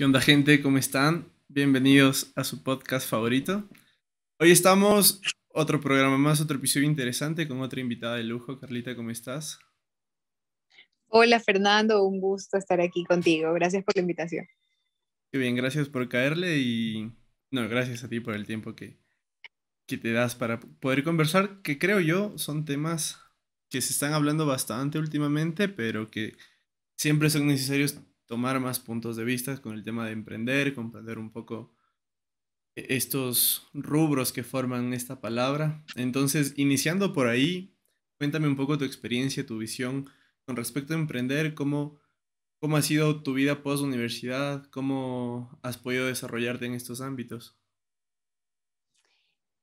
¿Qué onda gente? ¿Cómo están? Bienvenidos a su podcast favorito. Hoy estamos, otro programa más, otro episodio interesante con otra invitada de lujo. Carlita, ¿cómo estás? Hola Fernando, un gusto estar aquí contigo. Gracias por la invitación. Qué bien, gracias por caerle y... No, gracias a ti por el tiempo que, que te das para poder conversar, que creo yo son temas que se están hablando bastante últimamente, pero que siempre son necesarios tomar más puntos de vista con el tema de emprender, comprender un poco e-, estos rubros que forman esta palabra. Entonces, iniciando por ahí, cuéntame un poco tu experiencia, tu visión con respecto a emprender, cómo, ha sido tu vida post universidad, cómo has podido desarrollarte en estos ámbitos.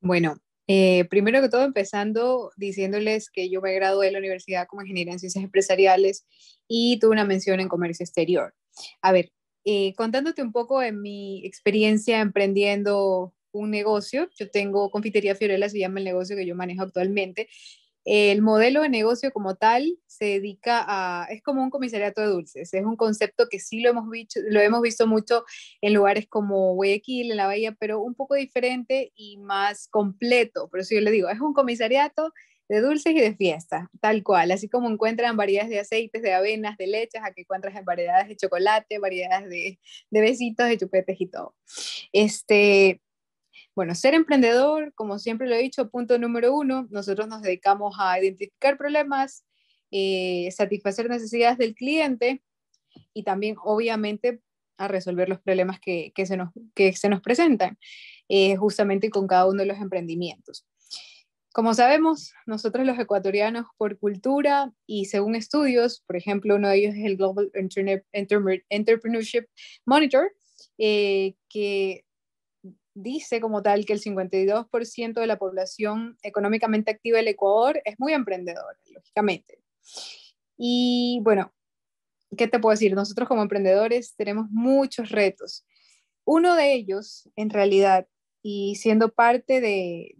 Bueno, eh, primero que todo, empezando diciéndoles que yo me gradué de la universidad como ingeniería en ciencias empresariales y tuve una mención en comercio exterior. A ver, eh, contándote un poco en mi experiencia emprendiendo un negocio, yo tengo Confitería Fiorella, se llama el negocio que yo manejo actualmente. El modelo de negocio como tal se dedica a, es como un comisariato de dulces, es un concepto que sí lo hemos, visto, lo hemos visto mucho en lugares como Guayaquil, en la Bahía, pero un poco diferente y más completo. Por eso yo le digo, es un comisariato de dulces y de fiestas, tal cual, así como encuentran variedades de aceites, de avenas, de leches, aquí encuentras variedades de chocolate, variedades de, besitos, de chupetes y todo. Este, bueno, ser emprendedor, como siempre lo he dicho, punto número uno, nosotros nos dedicamos a identificar problemas, eh, satisfacer necesidades del cliente y también, obviamente, a resolver los problemas que, se, nos, presentan, eh, justamente con cada uno de los emprendimientos. Como sabemos, nosotros los ecuatorianos por cultura y según estudios, por ejemplo, uno de ellos es el Global Entrepreneurship Monitor, eh, que dice como tal que el 52% de la población económicamente activa del Ecuador es muy emprendedora, lógicamente. Y bueno, ¿qué te puedo decir? Nosotros como emprendedores tenemos muchos retos. Uno de ellos, en realidad, y siendo parte de,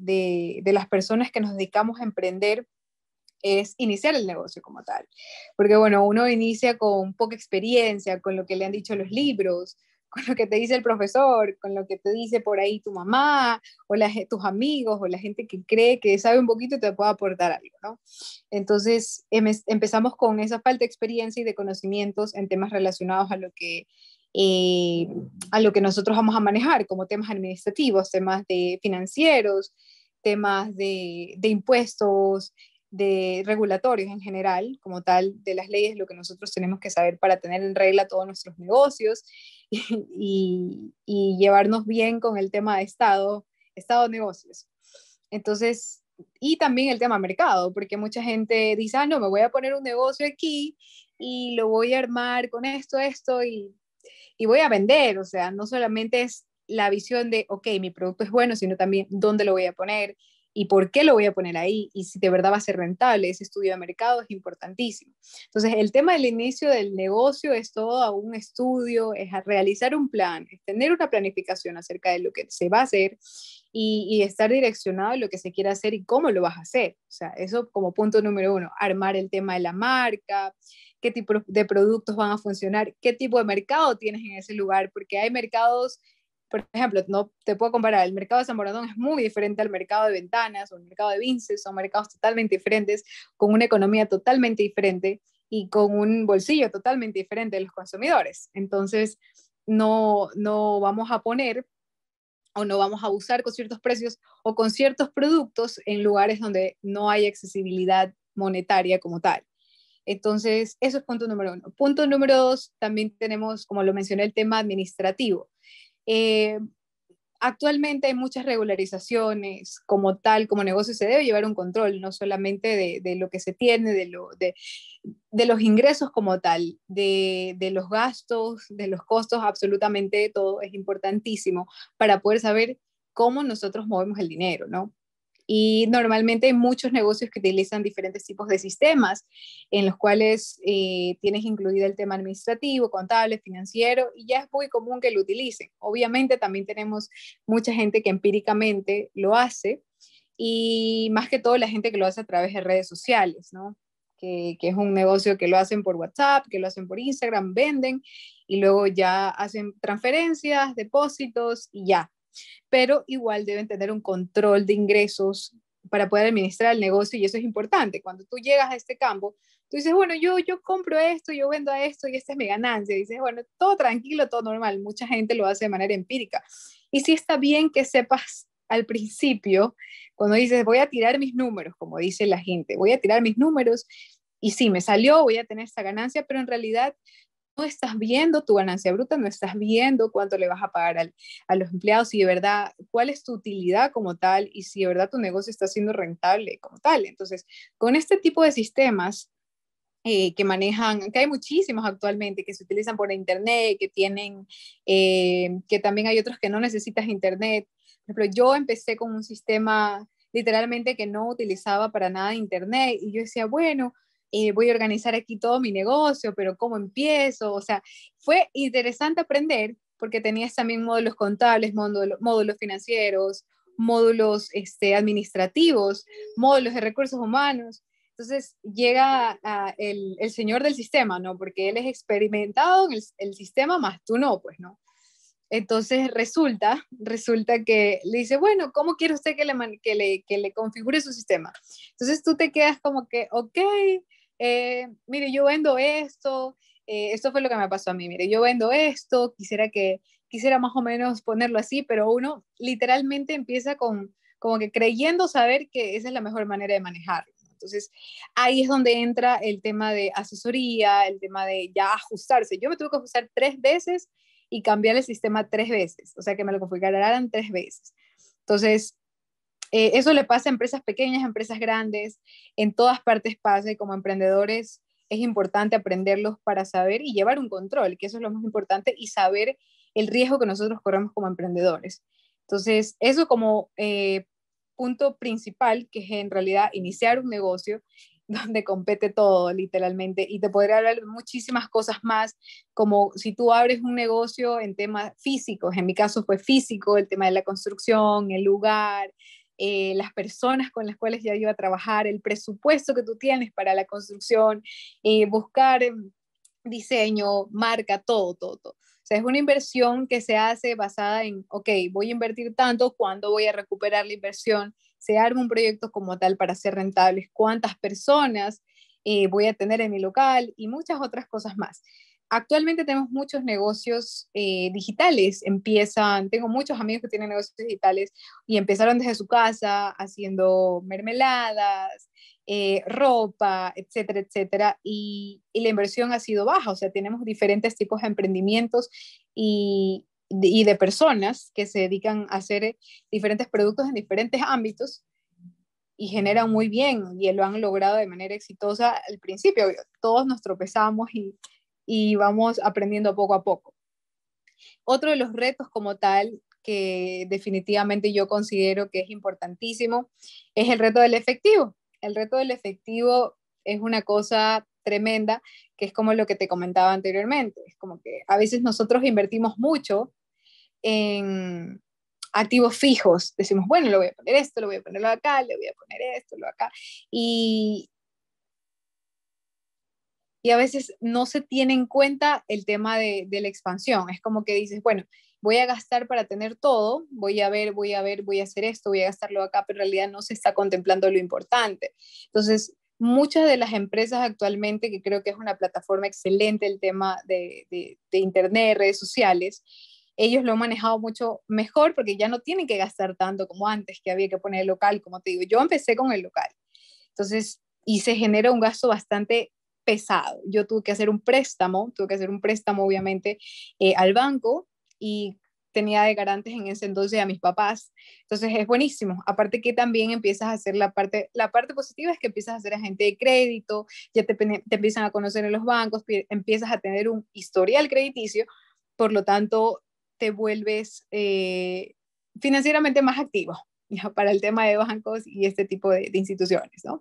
las personas que nos dedicamos a emprender, es iniciar el negocio como tal. Porque bueno, uno inicia con poca experiencia, con lo que le han dicho los libros, con lo que te dice el profesor, con lo que te dice por ahí tu mamá o la, tus amigos o la gente que cree que sabe un poquito y te puede aportar algo, Entonces em, empezamos con esa falta de experiencia y de conocimientos en temas relacionados a lo que eh, a lo que nosotros vamos a manejar, como temas administrativos, temas de financieros, temas de, impuestos, de regulatorios en general, como tal, de las leyes, lo que nosotros tenemos que saber para tener en regla todos nuestros negocios y, y llevarnos bien con el tema de Estado, Estado de negocios. Entonces, y también el tema mercado, porque mucha gente dice, ah, no, me voy a poner un negocio aquí y lo voy a armar con esto, esto, y y voy a vender, o sea, no solamente es la visión de, ok, mi producto es bueno, sino también dónde lo voy a poner y por qué lo voy a poner ahí y si de verdad va a ser rentable. Ese estudio de mercado es importantísimo. Entonces, el tema del inicio del negocio es todo un estudio, es realizar un plan, es tener una planificación acerca de lo que se va a hacer y, y estar direccionado en lo que se quiere hacer y cómo lo vas a hacer. O sea, eso como punto número uno, armar el tema de la marca, qué tipo de productos van a funcionar, qué tipo de mercado tienes en ese lugar, porque hay mercados, por ejemplo, no te puedo comparar, el mercado de San es muy diferente al mercado de Ventanas o el mercado de Vinces, son mercados totalmente diferentes, con una economía totalmente diferente y con un bolsillo totalmente diferente de los consumidores. Entonces, no, no vamos a poner o no vamos a usar con ciertos precios o con ciertos productos en lugares donde no hay accesibilidad monetaria como tal. Entonces, eso es punto número uno. Punto número dos, también tenemos, como lo mencioné, el tema administrativo. Eh, actualmente hay muchas regularizaciones, como tal, como negocio se debe llevar un control, no solamente de, lo que se tiene, de, los ingresos como tal, de, de, los gastos, de los costos, absolutamente todo es importantísimo para poder saber cómo nosotros movemos el dinero, ¿no? Y normalmente hay muchos negocios que utilizan diferentes tipos de sistemas, en los cuales eh, tienes incluido el tema administrativo, contable, financiero, y ya es muy común que lo utilicen. Obviamente también tenemos mucha gente que empíricamente lo hace, y más que todo la gente que lo hace a través de redes sociales, Que, que, es un negocio que lo hacen por WhatsApp, que lo hacen por Instagram, venden y luego ya hacen transferencias, depósitos y ya pero igual deben tener un control de ingresos para poder administrar el negocio y eso es importante. Cuando tú llegas a este campo, tú dices, bueno, yo, yo compro esto, yo vendo a esto y esta es mi ganancia. dices, bueno, todo tranquilo, todo normal. Mucha gente lo hace de manera empírica. Y sí está bien que sepas al principio, cuando dices, voy a tirar mis números, como dice la gente, voy a tirar mis números y sí, me salió, voy a tener esta ganancia, pero en realidad estás viendo tu ganancia bruta, no estás viendo cuánto le vas a pagar a los empleados y de verdad cuál es tu utilidad como tal y si de verdad tu negocio está siendo rentable como tal. Entonces, con este tipo de sistemas eh, que manejan, que hay muchísimos actualmente que se utilizan por internet, que tienen, eh, que también hay otros que no necesitas internet. Por ejemplo, yo empecé con un sistema literalmente que no utilizaba para nada internet y yo decía, bueno, eh, voy a organizar aquí todo mi negocio, pero ¿cómo empiezo? O sea, fue interesante aprender porque tenías también módulos contables, módulos financieros, módulos este, administrativos, módulos de recursos humanos. Entonces llega a el, el, señor del sistema, ¿no? Porque él es experimentado en el, sistema, más tú no, pues, ¿no? Entonces resulta, resulta que le dice, bueno, ¿cómo quiere usted que le, que le, que le configure su sistema? Entonces tú te quedas como que, ok, eh, mire, yo vendo esto, eh, esto fue lo que me pasó a mí, mire, yo vendo esto, quisiera que, quisiera más o menos ponerlo así, pero uno literalmente empieza con, como que creyendo saber que esa es la mejor manera de manejarlo. Entonces, ahí es donde entra el tema de asesoría, el tema de ya ajustarse. Yo me tuve que ajustar tres veces y cambiar el sistema tres veces, o sea, que me lo configuraran tres veces. Entonces, eh, eso le pasa a empresas pequeñas, a empresas grandes, en todas partes pasa y como emprendedores es importante aprenderlos para saber y llevar un control, que eso es lo más importante, y saber el riesgo que nosotros corremos como emprendedores. Entonces, eso como eh, punto principal, que es en realidad iniciar un negocio donde compete todo, literalmente, y te podría hablar muchísimas cosas más, como si tú abres un negocio en temas físicos, en mi caso fue físico, el tema de la construcción, el lugar, eh, las personas con las cuales ya iba a trabajar, el presupuesto que tú tienes para la construcción, eh, buscar em, diseño, marca, todo, todo, todo. O sea, es una inversión que se hace basada en, ok, voy a invertir tanto, ¿cuándo voy a recuperar la inversión? ¿Se arma un proyecto como tal para ser rentable? ¿Cuántas personas eh, voy a tener en mi local? Y muchas otras cosas más actualmente tenemos muchos negocios eh, digitales, empiezan, tengo muchos amigos que tienen negocios digitales y empezaron desde su casa haciendo mermeladas, eh, ropa, etcétera, etcétera, y, la inversión ha sido baja, o sea, tenemos diferentes tipos de emprendimientos y de personas que se dedican a hacer diferentes productos en diferentes ámbitos y generan muy bien y lo han logrado de manera exitosa al principio. Todos nos tropezamos y y vamos aprendiendo poco a poco. Otro de los retos como tal que definitivamente yo considero que es importantísimo es el reto del efectivo. El reto del efectivo es una cosa tremenda, que es como lo que te comentaba anteriormente. Es como que a veces nosotros invertimos mucho en activos fijos. Decimos, bueno, lo voy a poner esto, lo voy a ponerlo acá, le voy a poner esto, lo acá. Y, y a veces no se tiene en cuenta el tema de, la expansión. Es como que dices, bueno, voy a gastar para tener todo, voy a ver, voy a ver, voy a hacer esto, voy a gastarlo acá, pero en realidad no se está contemplando lo importante. Entonces, muchas de las empresas actualmente, que creo que es una plataforma excelente el tema de, de Internet, redes sociales, ellos lo han manejado mucho mejor porque ya no tienen que gastar tanto como antes, que había que poner el local, como te digo. Yo empecé con el local. Entonces, y se genera un gasto bastante pesado. Yo tuve que hacer un préstamo, tuve que hacer un préstamo obviamente eh, al banco y tenía de garantes en ese entonces a mis papás. Entonces es buenísimo. Aparte que también empiezas a hacer la parte, la parte positiva es que empiezas a ser agente de crédito, ya te, empiezan a conocer en los bancos, empiezas a tener un historial crediticio, por lo tanto te vuelves eh, financieramente más activo para el tema de bancos y este tipo de, instituciones, ¿no?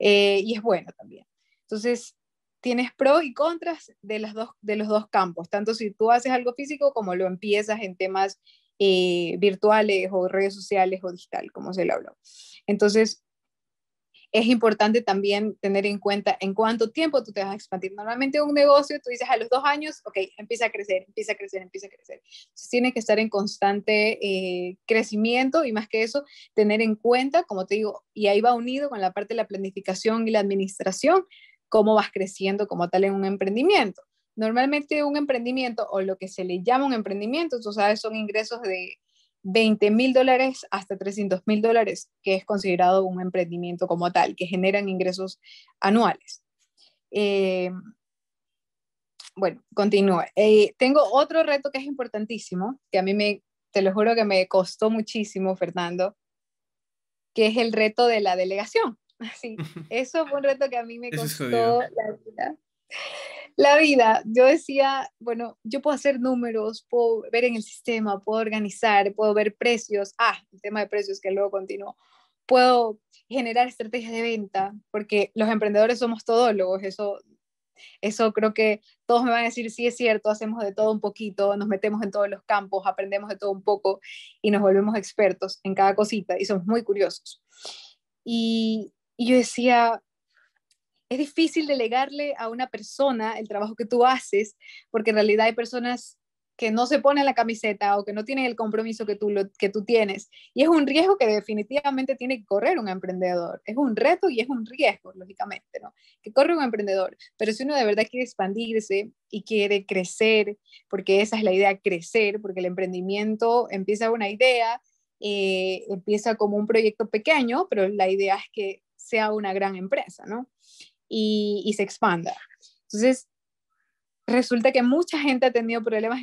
Eh, y es bueno también. Entonces, tienes pros y contras de, las dos, de los dos campos, tanto si tú haces algo físico como lo empiezas en temas eh, virtuales o redes sociales o digital, como se lo habló. Entonces, es importante también tener en cuenta en cuánto tiempo tú te vas a expandir. Normalmente un negocio, tú dices a los dos años, ok, empieza a crecer, empieza a crecer, empieza a crecer. Entonces, tiene que estar en constante eh, crecimiento y más que eso, tener en cuenta, como te digo, y ahí va unido con la parte de la planificación y la administración, cómo vas creciendo como tal en un emprendimiento. Normalmente un emprendimiento o lo que se le llama un emprendimiento, tú sabes, son ingresos de 20 mil dólares hasta 300 mil dólares, que es considerado un emprendimiento como tal, que generan ingresos anuales. Eh, bueno, continúa. Eh, tengo otro reto que es importantísimo, que a mí me, te lo juro que me costó muchísimo, Fernando, que es el reto de la delegación. Sí, eso fue un reto que a mí me costó la vida. La vida, yo decía, bueno, yo puedo hacer números, puedo ver en el sistema, puedo organizar, puedo ver precios, ah, el tema de precios que luego continuó, puedo generar estrategias de venta, porque los emprendedores somos todólogos, eso, eso creo que todos me van a decir, sí es cierto, hacemos de todo un poquito, nos metemos en todos los campos, aprendemos de todo un poco y nos volvemos expertos en cada cosita y somos muy curiosos. Y y yo decía, es difícil delegarle a una persona el trabajo que tú haces, porque en realidad hay personas que no se ponen la camiseta o que no tienen el compromiso que tú, que tú tienes. Y es un riesgo que definitivamente tiene que correr un emprendedor. Es un reto y es un riesgo, lógicamente, ¿no? Que corre un emprendedor. Pero si uno de verdad quiere expandirse y quiere crecer, porque esa es la idea, crecer, porque el emprendimiento empieza una idea, eh, empieza como un proyecto pequeño, pero la idea es que sea una gran empresa, ¿no? Y, se expanda. Entonces, resulta que mucha gente ha tenido problemas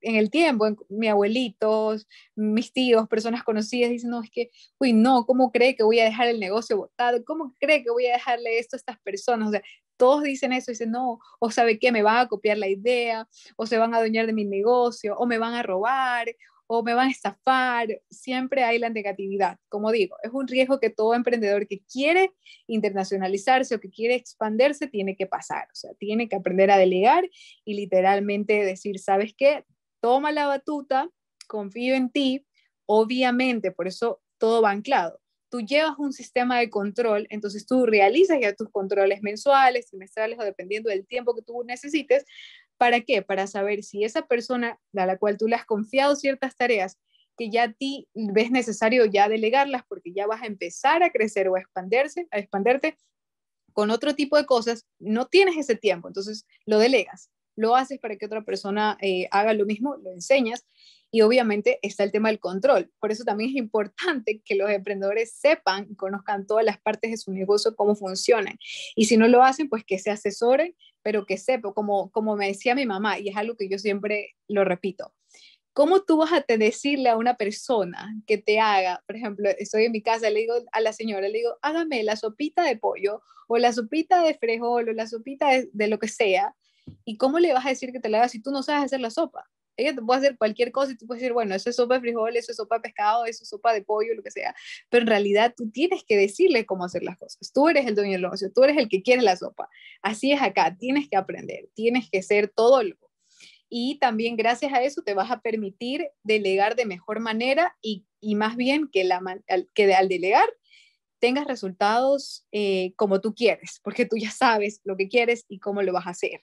en, el tiempo, en, mi abuelitos, mis tíos, personas conocidas, dicen, no, es que, uy, no, ¿cómo cree que voy a dejar el negocio botado? ¿Cómo cree que voy a dejarle esto a estas personas? O sea, todos dicen eso, dicen, no, o sabe qué, me van a copiar la idea, o se van a adueñar de mi negocio, o me van a robar, o me van a estafar, siempre hay la negatividad. Como digo, es un riesgo que todo emprendedor que quiere internacionalizarse o que quiere expandirse tiene que pasar, o sea, tiene que aprender a delegar y literalmente decir, ¿sabes qué? Toma la batuta, confío en ti, obviamente, por eso todo va anclado. Tú llevas un sistema de control, entonces tú realizas ya tus controles mensuales, trimestrales, o dependiendo del tiempo que tú necesites, ¿Para qué? Para saber si esa persona a la cual tú le has confiado ciertas tareas, que ya a ti ves necesario ya delegarlas porque ya vas a empezar a crecer o a expandirse, a expanderte con otro tipo de cosas, no tienes ese tiempo, entonces lo delegas, lo haces para que otra persona eh, haga lo mismo, lo enseñas y obviamente está el tema del control. Por eso también es importante que los emprendedores sepan y conozcan todas las partes de su negocio, cómo funcionan. Y si no lo hacen, pues que se asesoren, pero que sepan, como, como me decía mi mamá, y es algo que yo siempre lo repito. ¿Cómo tú vas a decirle a una persona que te haga, por ejemplo, estoy en mi casa, le digo a la señora, le digo, hágame la sopita de pollo o la sopita de frijol o la sopita de, de lo que sea, ¿Y cómo le vas a decir que te la haga si tú no sabes hacer la sopa? Ella te puede hacer cualquier cosa y tú puedes decir, bueno, eso es sopa de frijol, eso es sopa de pescado, eso es sopa de pollo, lo que sea. Pero en realidad tú tienes que decirle cómo hacer las cosas. Tú eres el dueño del negocio, tú eres el que quiere la sopa. Así es acá, tienes que aprender, tienes que ser todo lo y también gracias a eso te vas a permitir delegar de mejor manera y, y más bien que, la, que al delegar tengas resultados eh, como tú quieres, porque tú ya sabes lo que quieres y cómo lo vas a hacer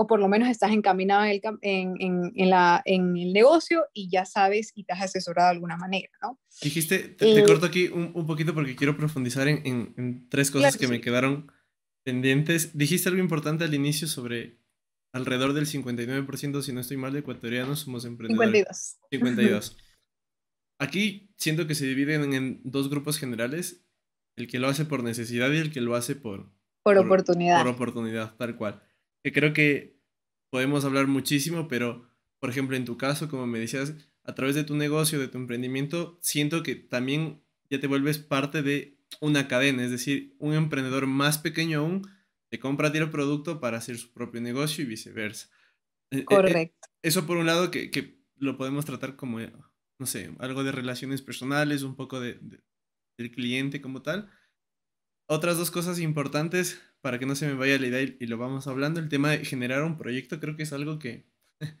o por lo menos estás encaminado en el, en, en el negocio y ya sabes y te has asesorado de alguna manera, ¿no? Dijiste, te, eh, corto aquí un, poquito porque quiero profundizar en, tres cosas que me quedaron pendientes. Dijiste algo importante al inicio sobre alrededor del 59%, si no estoy mal, de ecuatorianos somos emprendedores. 52. 52. Aquí siento que se dividen en dos grupos generales, el que lo hace por necesidad y el que lo hace Por, por oportunidad. Por oportunidad, tal cual que creo que podemos hablar muchísimo, pero por ejemplo en tu caso, como me decías, a través de tu negocio, de tu emprendimiento, siento que también ya te vuelves parte de una cadena, es decir, un emprendedor más pequeño aún te compra a ti el producto para hacer su propio negocio y viceversa. Eh, eh, Correcto. Eso por un lado que, que lo podemos tratar como, eh, no sé, algo de relaciones personales, un poco de, de, del cliente como tal. Otras dos cosas importantes para que no se me vaya la idea y, lo vamos hablando, el tema de generar un proyecto creo que es algo que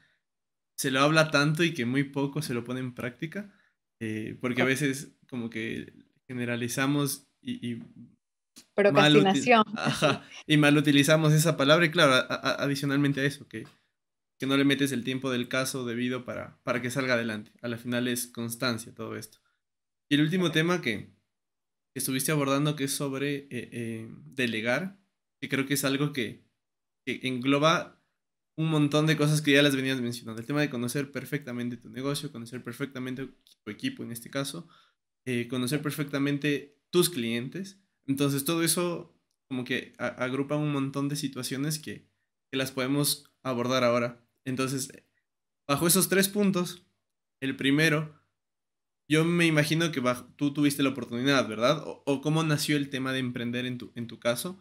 se lo habla tanto y que muy poco se lo pone en práctica, eh, porque a ah. veces como que generalizamos y... y Mal y mal utilizamos esa palabra y claro, adicionalmente a eso, que, que no le metes el tiempo del caso debido para, para que salga adelante. A la final es constancia todo esto. Y el último tema que, estuviste abordando, que es sobre eh, eh, delegar, que creo que es algo que, engloba un montón de cosas que ya las venías mencionando. El tema de conocer perfectamente tu negocio, conocer perfectamente tu equipo en este caso, eh, conocer perfectamente tus clientes. Entonces todo eso como que agrupa un montón de situaciones que, las podemos abordar ahora. Entonces, bajo esos tres puntos, el primero, yo me imagino que tú tuviste la oportunidad, ¿verdad? O, cómo nació el tema de emprender en tu, en tu caso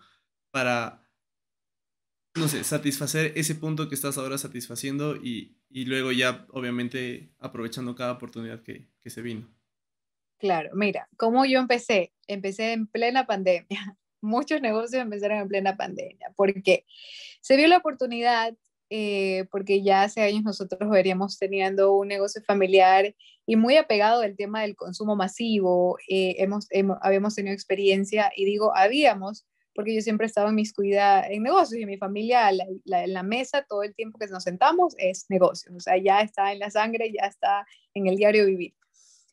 para, no sé, satisfacer ese punto que estás ahora satisfaciendo y, luego ya, obviamente, aprovechando cada oportunidad que, se vino. Claro, mira, ¿cómo yo empecé? Empecé en plena pandemia. Muchos negocios empezaron en plena pandemia porque se vio la oportunidad, eh, porque ya hace años nosotros veríamos teniendo un negocio familiar y muy apegado al tema del consumo masivo. Eh, hemos, hemos, habíamos tenido experiencia y digo habíamos porque yo siempre estaba inmiscuida en negocios y mi familia, la, en la mesa, todo el tiempo que nos sentamos es negocios, o sea, ya está en la sangre, ya está en el diario vivir.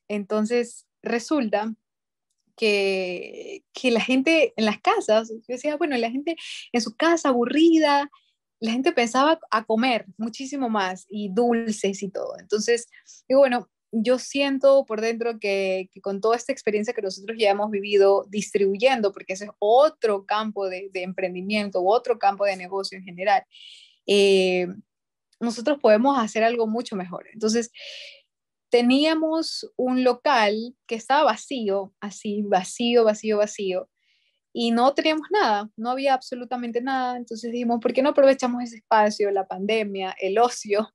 Entonces, resulta que, que la gente en las casas, yo decía, bueno, la gente en su casa aburrida, la gente pensaba a comer muchísimo más y dulces y todo. Entonces, digo, bueno, yo siento por dentro que, con toda esta experiencia que nosotros ya hemos vivido distribuyendo, porque ese es otro campo de, emprendimiento, otro campo de negocio en general, eh, nosotros podemos hacer algo mucho mejor. Entonces, teníamos un local que estaba vacío, así, vacío, vacío, vacío, y no teníamos nada, no había absolutamente nada. Entonces dijimos, ¿por qué no aprovechamos ese espacio, la pandemia, el ocio?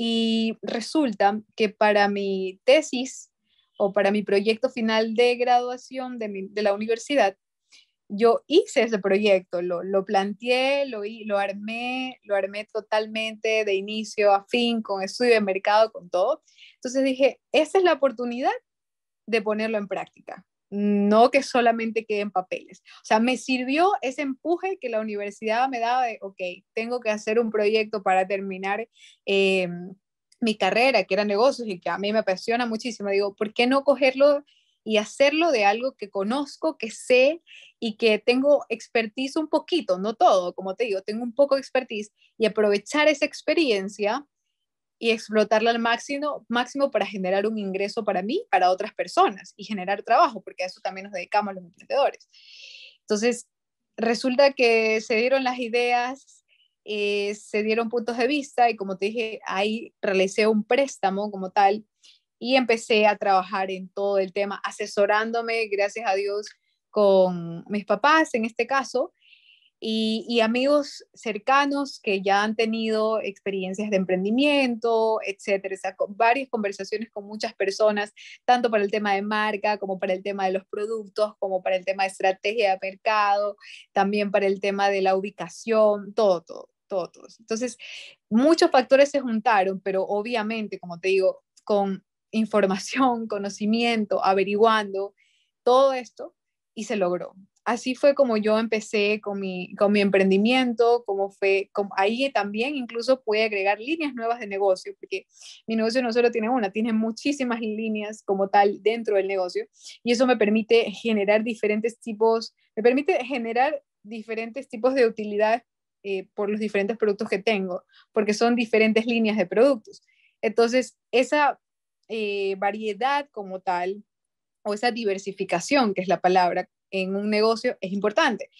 Y resulta que para mi tesis o para mi proyecto final de graduación de, la universidad, yo hice ese proyecto, lo, lo planteé, lo, lo armé, lo armé totalmente de inicio a fin, con estudio de mercado, con todo. Entonces dije, esa es la oportunidad de ponerlo en práctica no que solamente queden papeles. O sea, me sirvió ese empuje que la universidad me daba de, ok, tengo que hacer un proyecto para terminar eh, mi carrera, que era negocios y que a mí me apasiona muchísimo. Digo, ¿por qué no cogerlo y hacerlo de algo que conozco, que sé y que tengo expertise un poquito, no todo, como te digo, tengo un poco de expertise y aprovechar esa experiencia y explotarla al máximo, máximo para generar un ingreso para mí, para otras personas y generar trabajo, porque a eso también nos dedicamos los emprendedores. Entonces, resulta que se dieron las ideas, eh, se dieron puntos de vista y como te dije, ahí realicé un préstamo como tal y empecé a trabajar en todo el tema, asesorándome, gracias a Dios, con mis papás en este caso, y, amigos cercanos que ya han tenido experiencias de emprendimiento, etcétera. O sea, con varias conversaciones con muchas personas, tanto para el tema de marca, como para el tema de los productos, como para el tema de estrategia de mercado, también para el tema de la ubicación, todo, todo, todo. todo. Entonces, muchos factores se juntaron, pero obviamente, como te digo, con información, conocimiento, averiguando todo esto y se logró así fue como yo empecé con mi, con mi emprendimiento, como fue, ahí también incluso pude agregar líneas nuevas de negocio, porque mi negocio no solo tiene una, tiene muchísimas líneas como tal dentro del negocio, y eso me permite generar diferentes tipos, me permite generar diferentes tipos de utilidad eh, por los diferentes productos que tengo, porque son diferentes líneas de productos. Entonces, esa eh, variedad como tal, o esa diversificación, que es la palabra en un negocio es importante,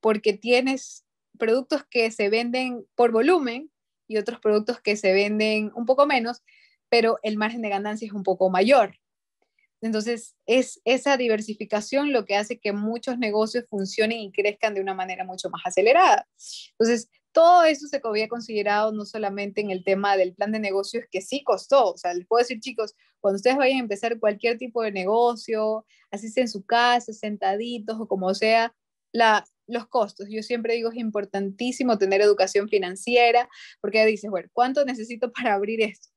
porque tienes productos que se venden por volumen y otros productos que se venden un poco menos, pero el margen de ganancia es un poco mayor. Entonces, es esa diversificación lo que hace que muchos negocios funcionen y crezcan de una manera mucho más acelerada. Entonces, todo eso se había considerado no solamente en el tema del plan de negocios, que sí costó. O sea, les puedo decir, chicos, cuando ustedes vayan a empezar cualquier tipo de negocio, así sea en su casa, sentaditos o como sea, los costos. Yo siempre digo es importantísimo tener educación financiera, porque dices, bueno, ¿cuánto necesito para abrir esto?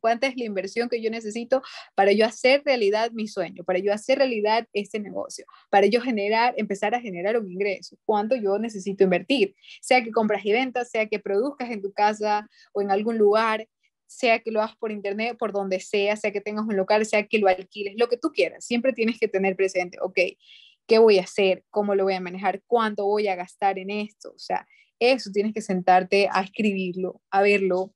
cuánta es la inversión que yo necesito para yo hacer realidad mi sueño, para yo hacer realidad este negocio, para yo generar, empezar a generar un ingreso, cuánto yo necesito invertir, sea que compras y ventas, sea que produzcas en tu casa o en algún lugar, sea que lo hagas por internet, por donde sea, sea que tengas un local, sea que lo alquiles, lo que tú quieras, siempre tienes que tener presente, ok, ¿qué voy a hacer? ¿Cómo lo voy a manejar? ¿Cuánto voy a gastar en esto? O sea, eso tienes que sentarte a escribirlo, a verlo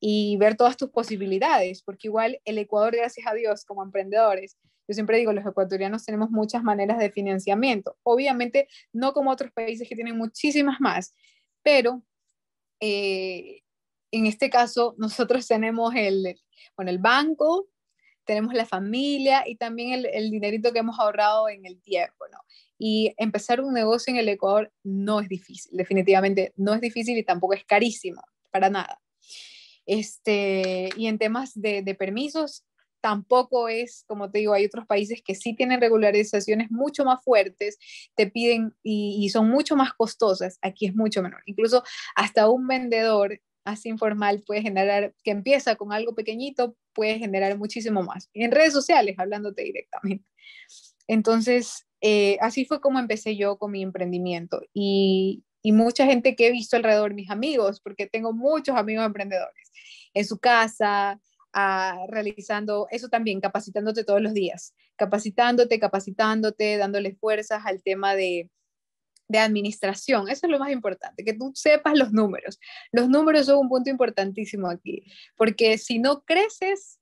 y ver todas tus posibilidades, porque igual el Ecuador, gracias a Dios, como emprendedores, yo siempre digo, los ecuatorianos tenemos muchas maneras de financiamiento, obviamente no como otros países que tienen muchísimas más, pero eh, en este caso nosotros tenemos el, bueno, el banco, tenemos la familia y también el, el dinerito que hemos ahorrado en el tiempo, ¿no? Y empezar un negocio en el Ecuador no es difícil, definitivamente no es difícil y tampoco es carísimo, para nada. Este, y en temas de, permisos, tampoco es, como te digo, hay otros países que sí tienen regularizaciones mucho más fuertes, te piden y, son mucho más costosas, aquí es mucho menor. Incluso hasta un vendedor así informal puede generar, que empieza con algo pequeñito, puede generar muchísimo más. En redes sociales, hablándote directamente. Entonces, eh, así fue como empecé yo con mi emprendimiento y y mucha gente que he visto alrededor, mis amigos, porque tengo muchos amigos emprendedores, en su casa, ah, realizando eso también, capacitándote todos los días, capacitándote, capacitándote, dándole fuerzas al tema de, de administración. Eso es lo más importante, que tú sepas los números. Los números son un punto importantísimo aquí, porque si no creces,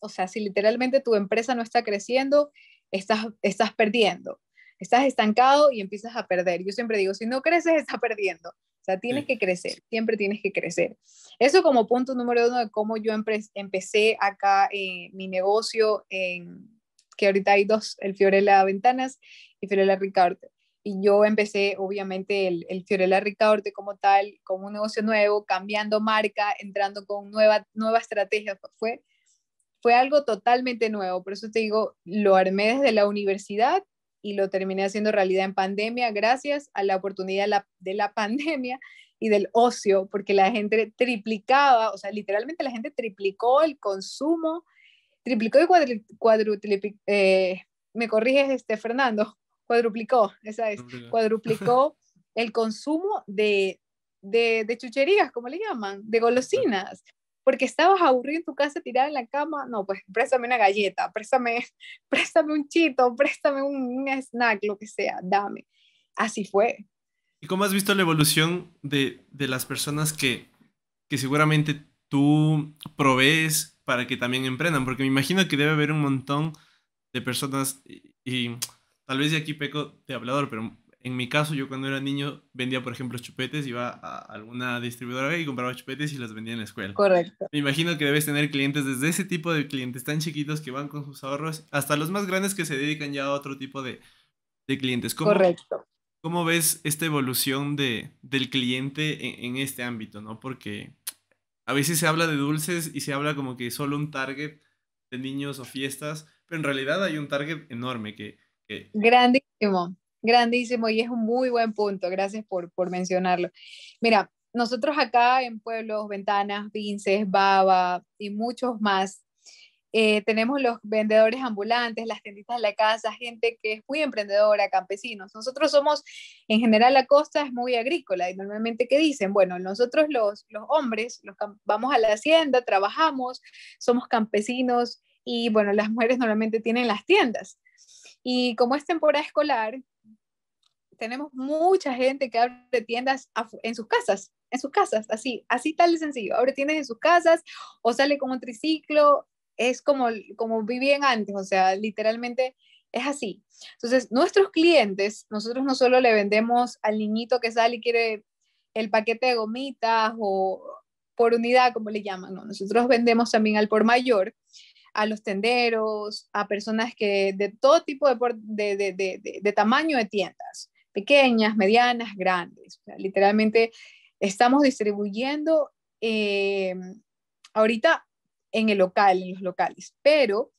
o sea, si literalmente tu empresa no está creciendo, estás, estás perdiendo estás estancado y empiezas a perder. Yo siempre digo, si no creces, estás perdiendo. O sea, tienes que crecer, siempre tienes que crecer. Eso como punto número uno de cómo yo empecé acá eh, mi negocio, en, que ahorita hay dos, el Fiorella Ventanas y Fiorella Ricardo. Y yo empecé, obviamente, el, Fiorella Riccardo como tal, como un negocio nuevo, cambiando marca, entrando con nueva, nueva estrategia. Fue, fue algo totalmente nuevo. Por eso te digo, lo armé desde la universidad y lo terminé haciendo realidad en pandemia gracias a la oportunidad de la, pandemia y del ocio, porque la gente triplicaba, o sea, literalmente la gente triplicó el consumo, triplicó y cuadruplicó, eh, me corriges, este, Fernando, cuadruplicó, esa es, cuadruplicó el consumo de, de, chucherías, como le llaman, de golosinas porque estabas aburrido en tu casa tirada en la cama, no, pues préstame una galleta, préstame, préstame un chito, préstame un, snack, lo que sea, dame. Así fue. ¿Y cómo has visto la evolución de, las personas que, que seguramente tú provees para que también emprendan? Porque me imagino que debe haber un montón de personas y, y tal vez de aquí peco de hablador, pero en mi caso, yo cuando era niño vendía, por ejemplo, chupetes, iba a alguna distribuidora y compraba chupetes y las vendía en la escuela. Correcto. Me imagino que debes tener clientes desde ese tipo de clientes tan chiquitos que van con sus ahorros hasta los más grandes que se dedican ya a otro tipo de, clientes. Correcto. ¿Cómo ves esta evolución de, del cliente en, este ámbito? ¿no? Porque a veces se habla de dulces y se habla como que solo un target de niños o fiestas, pero en realidad hay un target enorme que Grandísimo. Grandísimo, y es un muy buen punto, gracias por, por mencionarlo. Mira, nosotros acá en Pueblos, Ventanas, Vinces, Baba y muchos más, eh, tenemos los vendedores ambulantes, las tienditas de la casa, gente que es muy emprendedora, campesinos. Nosotros somos, en general, la costa es muy agrícola y normalmente, ¿qué dicen? Bueno, nosotros los, los hombres los vamos a la hacienda, trabajamos, somos campesinos y, bueno, las mujeres normalmente tienen las tiendas. Y como es temporada escolar, tenemos mucha gente que abre tiendas en sus casas, en sus casas, así, así tal y sencillo. Abre tiendas en sus casas o sale con un triciclo, es como, como vivían antes, o sea, literalmente es así. Entonces, nuestros clientes, nosotros no solo le vendemos al niñito que sale y quiere el paquete de gomitas o por unidad, como le llaman, nosotros vendemos también al por mayor, a los tenderos, a personas que de todo tipo de, de, de, de tamaño de tiendas pequeñas, medianas, grandes. literalmente estamos distribuyendo eh, ahorita en el local, en los locales, pero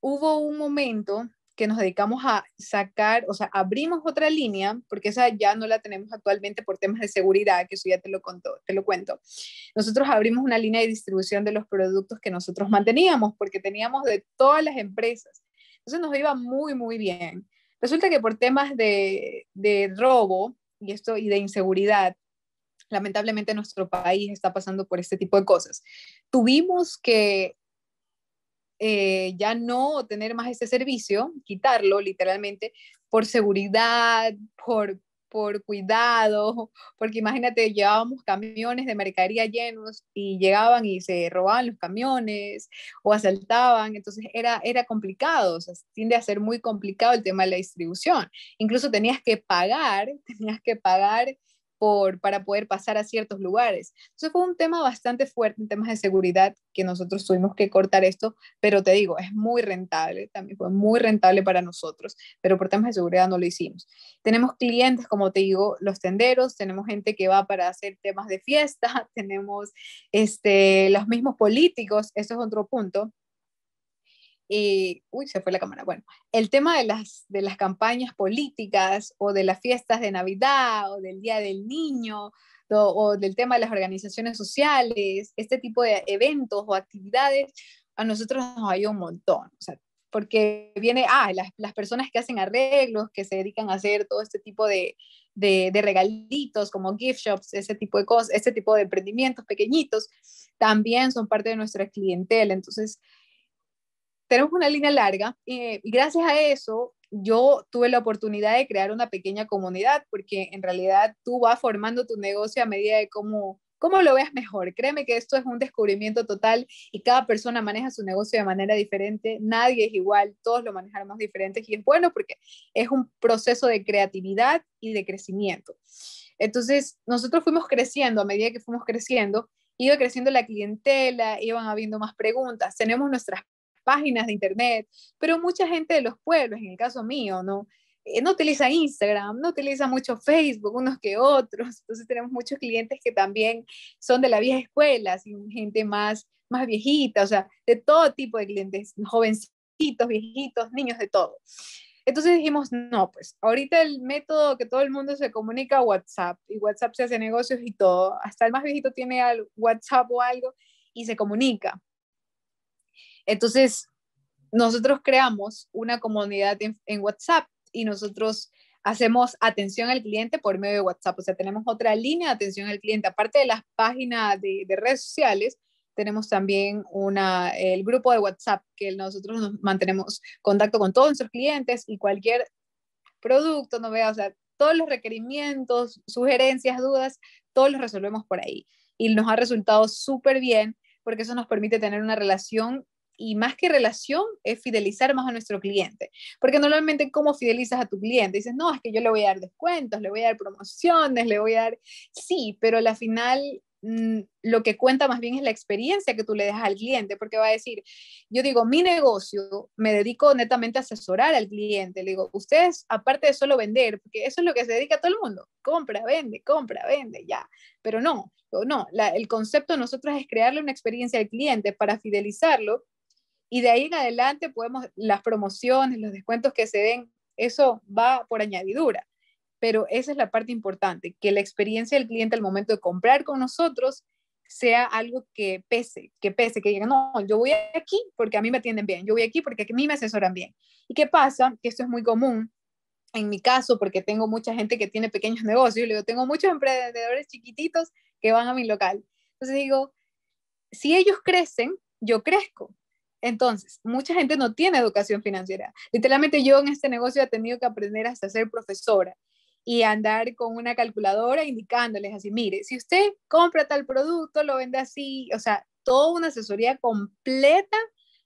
hubo un momento que nos dedicamos a sacar, o sea, abrimos otra línea, porque esa ya no la tenemos actualmente por temas de seguridad, que eso ya te lo, te lo cuento. Nosotros abrimos una línea de distribución de los productos que nosotros manteníamos, porque teníamos de todas las empresas. Entonces nos iba muy, muy bien. Resulta que por temas de, robo y, esto, y de inseguridad, lamentablemente nuestro país está pasando por este tipo de cosas. Tuvimos que eh, ya no tener más este servicio, quitarlo literalmente por seguridad, por, por cuidado, porque imagínate, llevábamos camiones de mercadería llenos y llegaban y se robaban los camiones o asaltaban, entonces era, era complicado, tiende a ser muy complicado el tema de la distribución. Incluso tenías que pagar, tenías que pagar por, para poder pasar a ciertos lugares. Entonces fue un tema bastante fuerte en temas de seguridad que nosotros tuvimos que cortar esto, pero te digo, es muy rentable, también fue muy rentable para nosotros, pero por temas de seguridad no lo hicimos. Tenemos clientes, como te digo, los tenderos, tenemos gente que va para hacer temas de fiesta, tenemos este, los mismos políticos, eso es otro punto, uy, se fue la cámara. Bueno, el tema de las, de las campañas políticas o de las fiestas de Navidad o del Día del Niño o, del tema de las organizaciones sociales, este tipo de eventos o actividades, a nosotros nos ayuda un montón. porque viene, ah, las, personas que hacen arreglos, que se dedican a hacer todo este tipo de, de regalitos, como gift shops, ese tipo de cosas, ese tipo de emprendimientos pequeñitos, también son parte de nuestra clientela. Entonces, tenemos una línea larga eh, y gracias a eso yo tuve la oportunidad de crear una pequeña comunidad porque en realidad tú vas formando tu negocio a medida de cómo, cómo lo ves mejor. Créeme que esto es un descubrimiento total y cada persona maneja su negocio de manera diferente, nadie es igual, todos lo manejamos diferentes y es bueno porque es un proceso de creatividad y de crecimiento. Entonces, nosotros fuimos creciendo a medida que fuimos creciendo iba creciendo la clientela, iban habiendo más preguntas. Tenemos nuestras páginas de internet, pero mucha gente de los pueblos, en el caso mío, ¿no? Eh, no utiliza Instagram, no utiliza mucho Facebook, unos que otros. Entonces tenemos muchos clientes que también son de la vieja escuela, gente más, más viejita, o sea, de todo tipo de clientes, jovencitos, viejitos, niños, de todo. Entonces dijimos, no, pues ahorita el método que todo el mundo se comunica, WhatsApp, y WhatsApp se hace negocios y todo, hasta el más viejito tiene WhatsApp o algo y se comunica. Entonces, nosotros creamos una comunidad en, WhatsApp y nosotros hacemos atención al cliente por medio de WhatsApp. O sea, tenemos otra línea de atención al cliente. Aparte de las páginas de, redes sociales, tenemos también una, el grupo de WhatsApp que nosotros mantenemos contacto con todos nuestros clientes y cualquier producto, novedad, o sea, todos los requerimientos, sugerencias, dudas, todos los resolvemos por ahí. Y nos ha resultado súper bien porque eso nos permite tener una relación y más que relación es fidelizar más a nuestro cliente. Porque normalmente, ¿cómo fidelizas a tu cliente? Dices, no, es que yo le voy a dar descuentos, le voy a dar promociones, le voy a dar... Sí, pero al final mm, lo que cuenta más bien es la experiencia que tú le das al cliente, porque va a decir, yo digo, mi negocio, me dedico netamente a asesorar al cliente. Le digo, ustedes, aparte de solo vender, porque eso es lo que se dedica a todo el mundo, compra, vende, compra, vende, ya. Pero no, no, el concepto de nosotros es crearle una experiencia al cliente para fidelizarlo y de ahí en adelante podemos, las promociones, los descuentos que se den, eso va por añadidura. Pero esa es la parte importante, que la experiencia del cliente al momento de comprar con nosotros sea algo que pese, que pese, que diga, no, yo voy aquí porque a mí me atienden bien, yo voy aquí porque a mí me asesoran bien. ¿Y qué pasa? Que esto es muy común. En mi caso, porque tengo mucha gente que tiene pequeños negocios, yo tengo muchos emprendedores chiquititos que van a mi local. Entonces digo, si ellos crecen, yo crezco. Entonces, mucha gente no tiene educación financiera. Literalmente yo en este negocio he tenido que aprender hasta ser profesora y andar con una calculadora indicándoles así, mire, si usted compra tal producto, lo vende así, o sea, toda una asesoría completa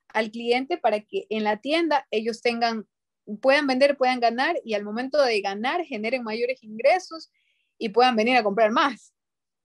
al cliente para que en la tienda ellos tengan, puedan vender, puedan ganar y al momento de ganar generen mayores ingresos y puedan venir a comprar más.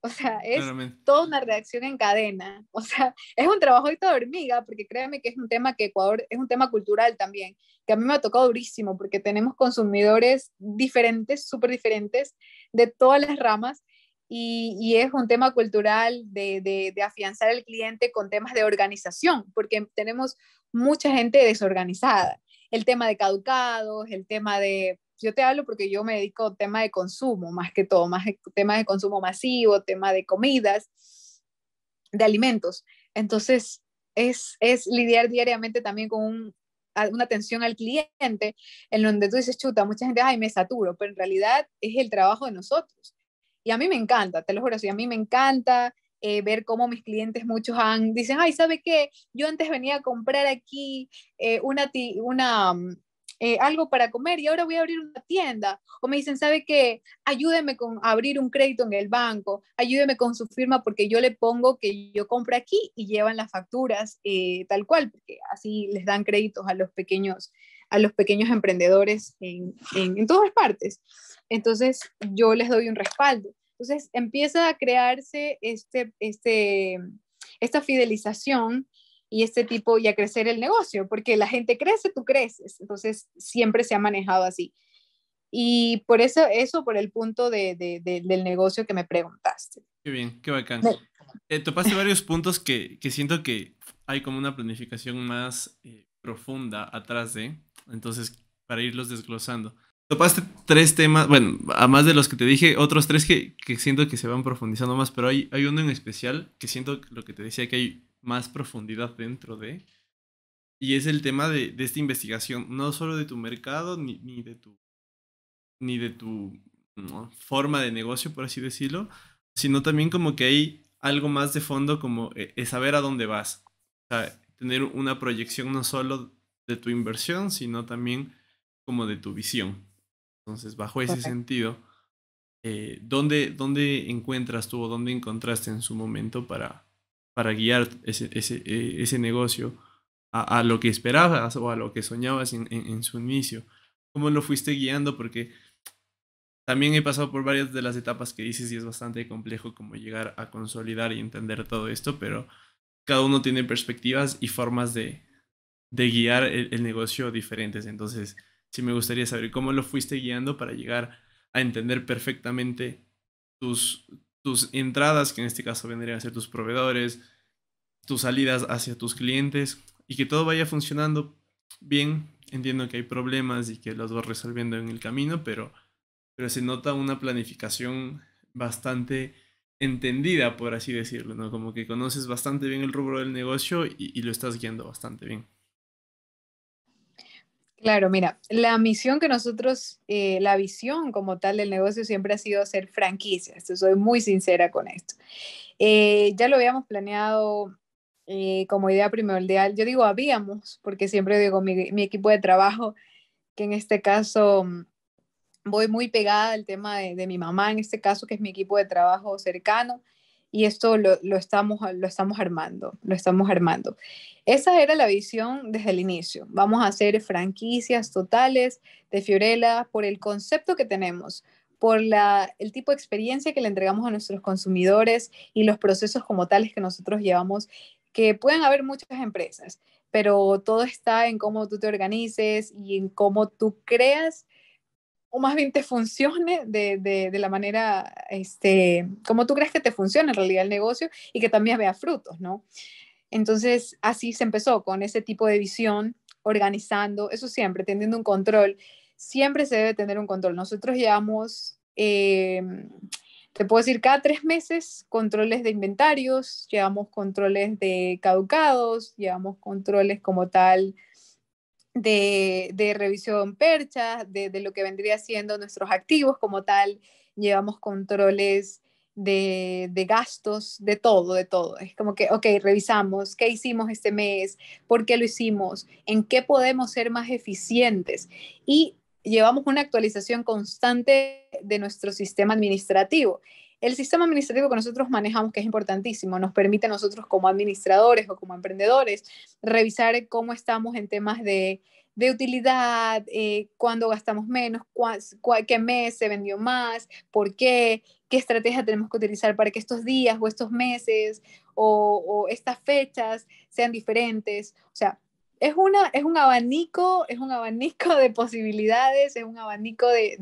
O sea, es toda una reacción en cadena. O sea, es un trabajo de hormiga, porque créanme que es un tema que Ecuador es un tema cultural también, que a mí me ha tocado durísimo, porque tenemos consumidores diferentes, súper diferentes, de todas las ramas, y, es un tema cultural de, de afianzar al cliente con temas de organización, porque tenemos mucha gente desorganizada. El tema de caducados, el tema de yo te hablo porque yo me dedico a tema de consumo, más que todo, más tema de consumo masivo, tema de comidas, de alimentos. Entonces, es, es lidiar diariamente también con una atención al cliente en donde tú dices, chuta, mucha gente, ay, me saturo, pero en realidad es el trabajo de nosotros. Y a mí me encanta, te lo juro, sí, a mí me encanta eh, ver cómo mis clientes, muchos han, dicen, ay, ¿sabe qué? Yo antes venía a comprar aquí eh, una, una, mm, eh, algo para comer y ahora voy a abrir una tienda. O me dicen, ¿sabe qué? Ayúdeme con abrir un crédito en el banco, ayúdeme con su firma porque yo le pongo que yo compre aquí y llevan las facturas eh, tal cual, porque así les dan créditos a los pequeños a los pequeños emprendedores en, en, en todas partes. Entonces, yo les doy un respaldo. Entonces, empieza a crearse este, este, esta fidelización y este tipo y a crecer el negocio, porque la gente crece, tú creces. Entonces, siempre se ha manejado así. Y por eso, eso por el punto de, del negocio que me preguntaste. Qué bien, qué bacán. topaste varios puntos que, que, siento que hay como una planificación más eh, profunda atrás de, entonces, para irlos desglosando. Topaste tres temas, bueno, además de los que te dije, otros tres que, que siento que se van profundizando más, pero hay, hay uno en especial que siento lo que te decía, que hay más profundidad dentro de. Y es el tema de, de esta investigación, no solo de tu mercado, ni, ni de tu, ni de tu forma de negocio, por así decirlo, sino también como que hay algo más de fondo como eh, es saber a dónde vas. O sea, tener una proyección no solo de tu inversión, sino también como de tu visión. Entonces, bajo ese sentido, eh, ¿dónde, ¿dónde encuentras tú o dónde encontraste en su momento para, para guiar ese, e, negocio a, lo que esperabas o a lo que soñabas en, su inicio? ¿Cómo lo fuiste guiando? Porque también he pasado por varias de las etapas que dices y es bastante complejo como llegar a consolidar y entender todo esto, pero cada uno tiene perspectivas y formas de, guiar el, el, negocio diferentes. Entonces, sí me gustaría saber cómo lo fuiste guiando para llegar a entender perfectamente tus, tus entradas, que en este caso vendrían a ser tus proveedores, tus salidas hacia tus clientes y que todo vaya funcionando bien. Entiendo que hay problemas y que los vas resolviendo en el camino, pero, pero se nota una planificación bastante entendida, por así decirlo, ¿no? Como que conoces bastante bien el rubro del negocio y, y lo estás guiando bastante bien. Claro, mira, la misión que nosotros, eh, la visión como tal del negocio siempre ha sido hacer franquicias, soy muy sincera con esto. Eh, ya lo habíamos planeado eh, como idea primordial, yo digo habíamos, porque siempre digo mi, equipo de trabajo, que en este caso mm, voy muy pegada al tema de mi mamá, en este caso que es mi equipo de trabajo cercano, y esto lo, estamos, lo estamos armando, lo estamos armando. Esa era la visión desde el inicio. Vamos a hacer franquicias totales de Fiorella por el concepto que tenemos, por la, el tipo de experiencia que le entregamos a nuestros consumidores y los procesos como tales que nosotros llevamos, que pueden haber muchas empresas, pero todo está en cómo tú te organices y en cómo tú creas o más bien te funcione de, la manera, este, como tú crees que te funciona en realidad el negocio y que también vea frutos, ¿no? Entonces, así se empezó con ese tipo de visión, organizando, eso siempre, teniendo un control. Siempre se debe tener un control. Nosotros llevamos, em, te puedo decir, cada tres meses controles de inventarios, llevamos controles de caducados, llevamos controles como tal de, revisión percha, de, lo que vendría siendo nuestros activos como tal, llevamos controles de, de, gastos, de todo, de todo. Es como que, ok, revisamos qué hicimos este mes, por qué lo hicimos, en qué podemos ser más eficientes. Y llevamos una actualización constante de nuestro sistema administrativo. El sistema administrativo que nosotros manejamos, que es importantísimo, nos permite a nosotros como administradores o como emprendedores revisar cómo estamos en temas de, de utilidad, eh, cuándo gastamos menos, qué mes se vendió más, por qué, qué estrategia tenemos que utilizar para que estos días o estos meses o, estas fechas sean diferentes. O sea, es, una, es un abanico, es un abanico de posibilidades, es un abanico de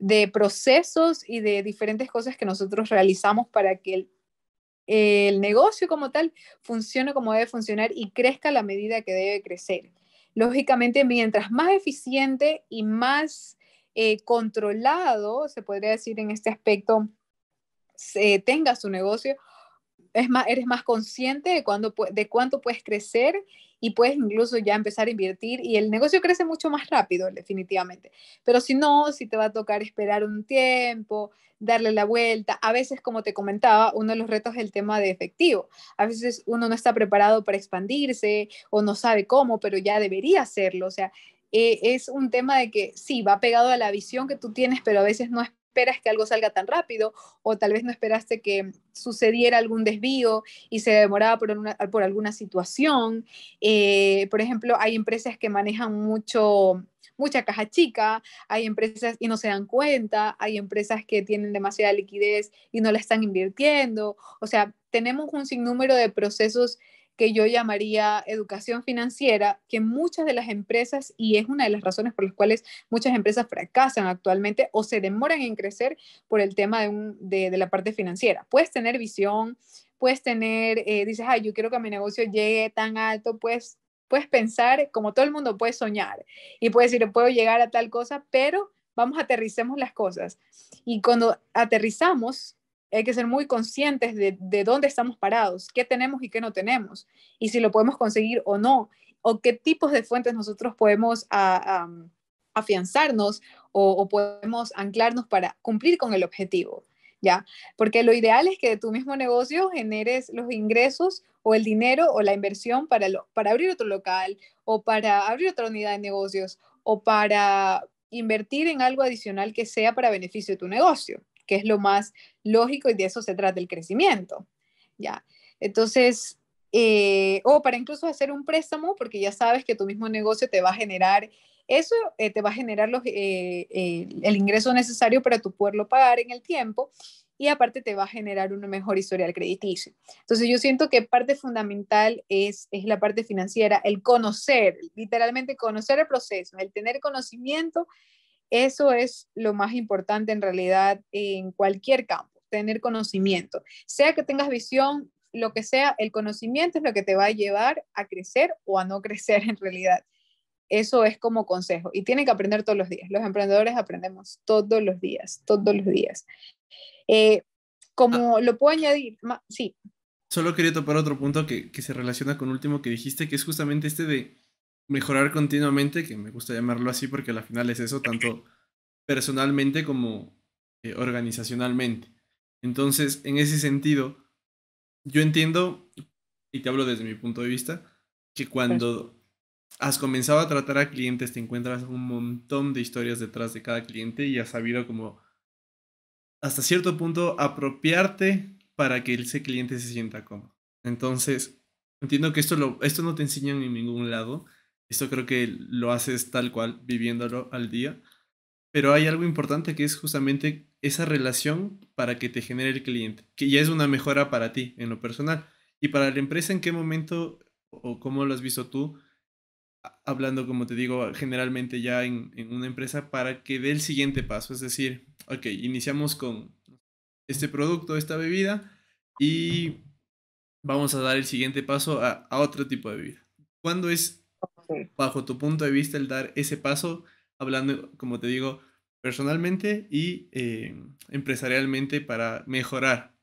de procesos y de diferentes cosas que nosotros realizamos para que el, negocio como tal funcione como debe funcionar y crezca a la medida que debe crecer. Lógicamente, mientras más eficiente y más eh, controlado, se podría decir en este aspecto, se tenga su negocio, es más, eres más consciente de, cuando, de cuánto puedes crecer y puedes incluso ya empezar a invertir y el negocio crece mucho más rápido, definitivamente. Pero si no, si te va a tocar esperar un tiempo, darle la vuelta. A veces, como te comentaba, uno de los retos es el tema de efectivo. A veces uno no está preparado para expandirse o no sabe cómo, pero ya debería hacerlo. O sea, eh, es un tema de que sí, va pegado a la visión que tú tienes, pero a veces no es esperas que algo salga tan rápido o tal vez no esperaste que sucediera algún desvío y se demoraba por, por alguna situación. Eh, por ejemplo, hay empresas que manejan mucho mucha caja chica, hay empresas y no se dan cuenta, hay empresas que tienen demasiada liquidez y no la están invirtiendo. O sea, tenemos un sinnúmero de procesos que yo llamaría educación financiera, que muchas de las empresas, y es una de las razones por las cuales muchas empresas fracasan actualmente o se demoran en crecer por el tema de, de, la parte financiera. Puedes tener visión, puedes tener, eh, dices, ay, yo quiero que mi negocio llegue tan alto, pues puedes pensar, como todo el mundo puede soñar, y puedes decir, puedo llegar a tal cosa, pero vamos, aterricemos las cosas. Y cuando aterrizamos, hay que ser muy conscientes de, dónde estamos parados, qué tenemos y qué no tenemos, y si lo podemos conseguir o no, o qué tipos de fuentes nosotros podemos ah, afianzarnos o, podemos anclarnos para cumplir con el objetivo, ¿ya? Porque lo ideal es que de tu mismo negocio generes los ingresos o el dinero o la inversión para abrir otro local o para abrir otra unidad de negocios o para invertir en algo adicional que sea para beneficio de tu negocio que es lo más lógico y de eso se trata el crecimiento. ¿ya? Entonces, eh, o para incluso hacer un préstamo, porque ya sabes que tu mismo negocio te va a generar eso, eh, te va a generar los, eh, el ingreso necesario para tu poderlo pagar en el tiempo y aparte te va a generar una mejor historial crediticio. Entonces yo siento que parte fundamental es, es la parte financiera, el conocer, literalmente conocer el proceso, el tener conocimiento eso es lo más importante en realidad en cualquier campo, tener conocimiento. Sea que tengas visión, lo que sea, el conocimiento es lo que te va a llevar a crecer o a no crecer en realidad. Eso es como consejo y tienen que aprender todos los días. Los emprendedores aprendemos todos los días, todos los días. Eh, como ah. lo puedo añadir, sí. Solo quería topar otro punto que, que se relaciona con último que dijiste, que es justamente este de mejorar continuamente, que me gusta llamarlo así porque al final es eso, tanto personalmente como eh, organizacionalmente. Entonces, en ese sentido, yo entiendo, y te hablo desde mi punto de vista, que cuando has comenzado a tratar a clientes te encuentras un montón de historias detrás de cada cliente y has sabido como hasta cierto punto apropiarte para que ese cliente se sienta cómodo. Entonces, entiendo que esto, lo, esto no te enseña... en ningún lado esto creo que lo haces tal cual, viviéndolo al día. Pero hay algo importante que es justamente esa relación para que te genere el cliente, que ya es una mejora para ti en lo personal. Y para la empresa, ¿en qué momento o cómo lo has visto tú? Hablando, como te digo, generalmente ya en, una empresa para que dé el siguiente paso. Es decir, ok, iniciamos con este producto, esta bebida y vamos a dar el siguiente paso a, a otro tipo de bebida. ¿Cuándo es bajo tu punto de vista el dar ese paso, hablando, como te digo, personalmente y eh, empresarialmente para mejorar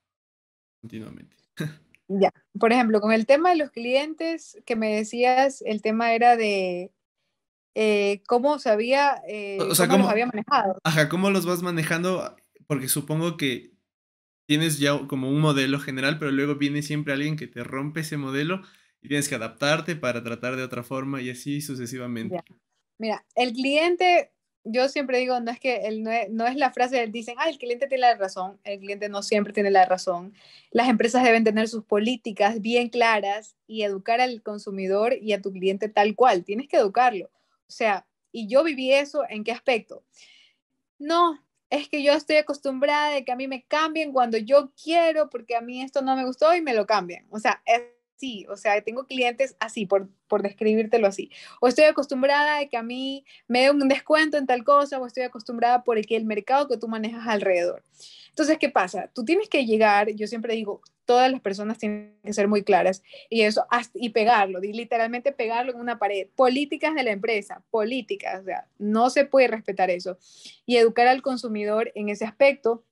continuamente? Ya, por ejemplo, con el tema de los clientes que me decías, el tema era de eh, cómo se había, eh, cómo, los había manejado. Ajá, ¿cómo los vas manejando? Porque supongo que tienes ya como un modelo general, pero luego viene siempre alguien que te rompe ese modelo y tienes que adaptarte para tratar de otra forma y así sucesivamente. Mira, el cliente, yo siempre digo, no es que el, no, es, la frase dicen, ah, el cliente tiene la razón, el cliente no siempre tiene la razón. Las empresas deben tener sus políticas bien claras y educar al consumidor y a tu cliente tal cual, tienes que educarlo. O sea, y yo viví eso, ¿en qué aspecto? No, es que yo estoy acostumbrada de que a mí me cambien cuando yo quiero, porque a mí esto no me gustó y me lo cambian. O sea, es Sí, o sea, tengo clientes así, por, por describírtelo así. O estoy acostumbrada de que a mí me dé un descuento en tal cosa, o estoy acostumbrada por el, el mercado que tú manejas alrededor. Entonces, ¿qué pasa? Tú tienes que llegar, yo siempre digo, todas las personas tienen que ser muy claras y eso, y pegarlo, literalmente pegarlo en una pared. Políticas de la empresa, políticas, o sea, no se puede respetar eso. Y educar al consumidor en ese aspecto,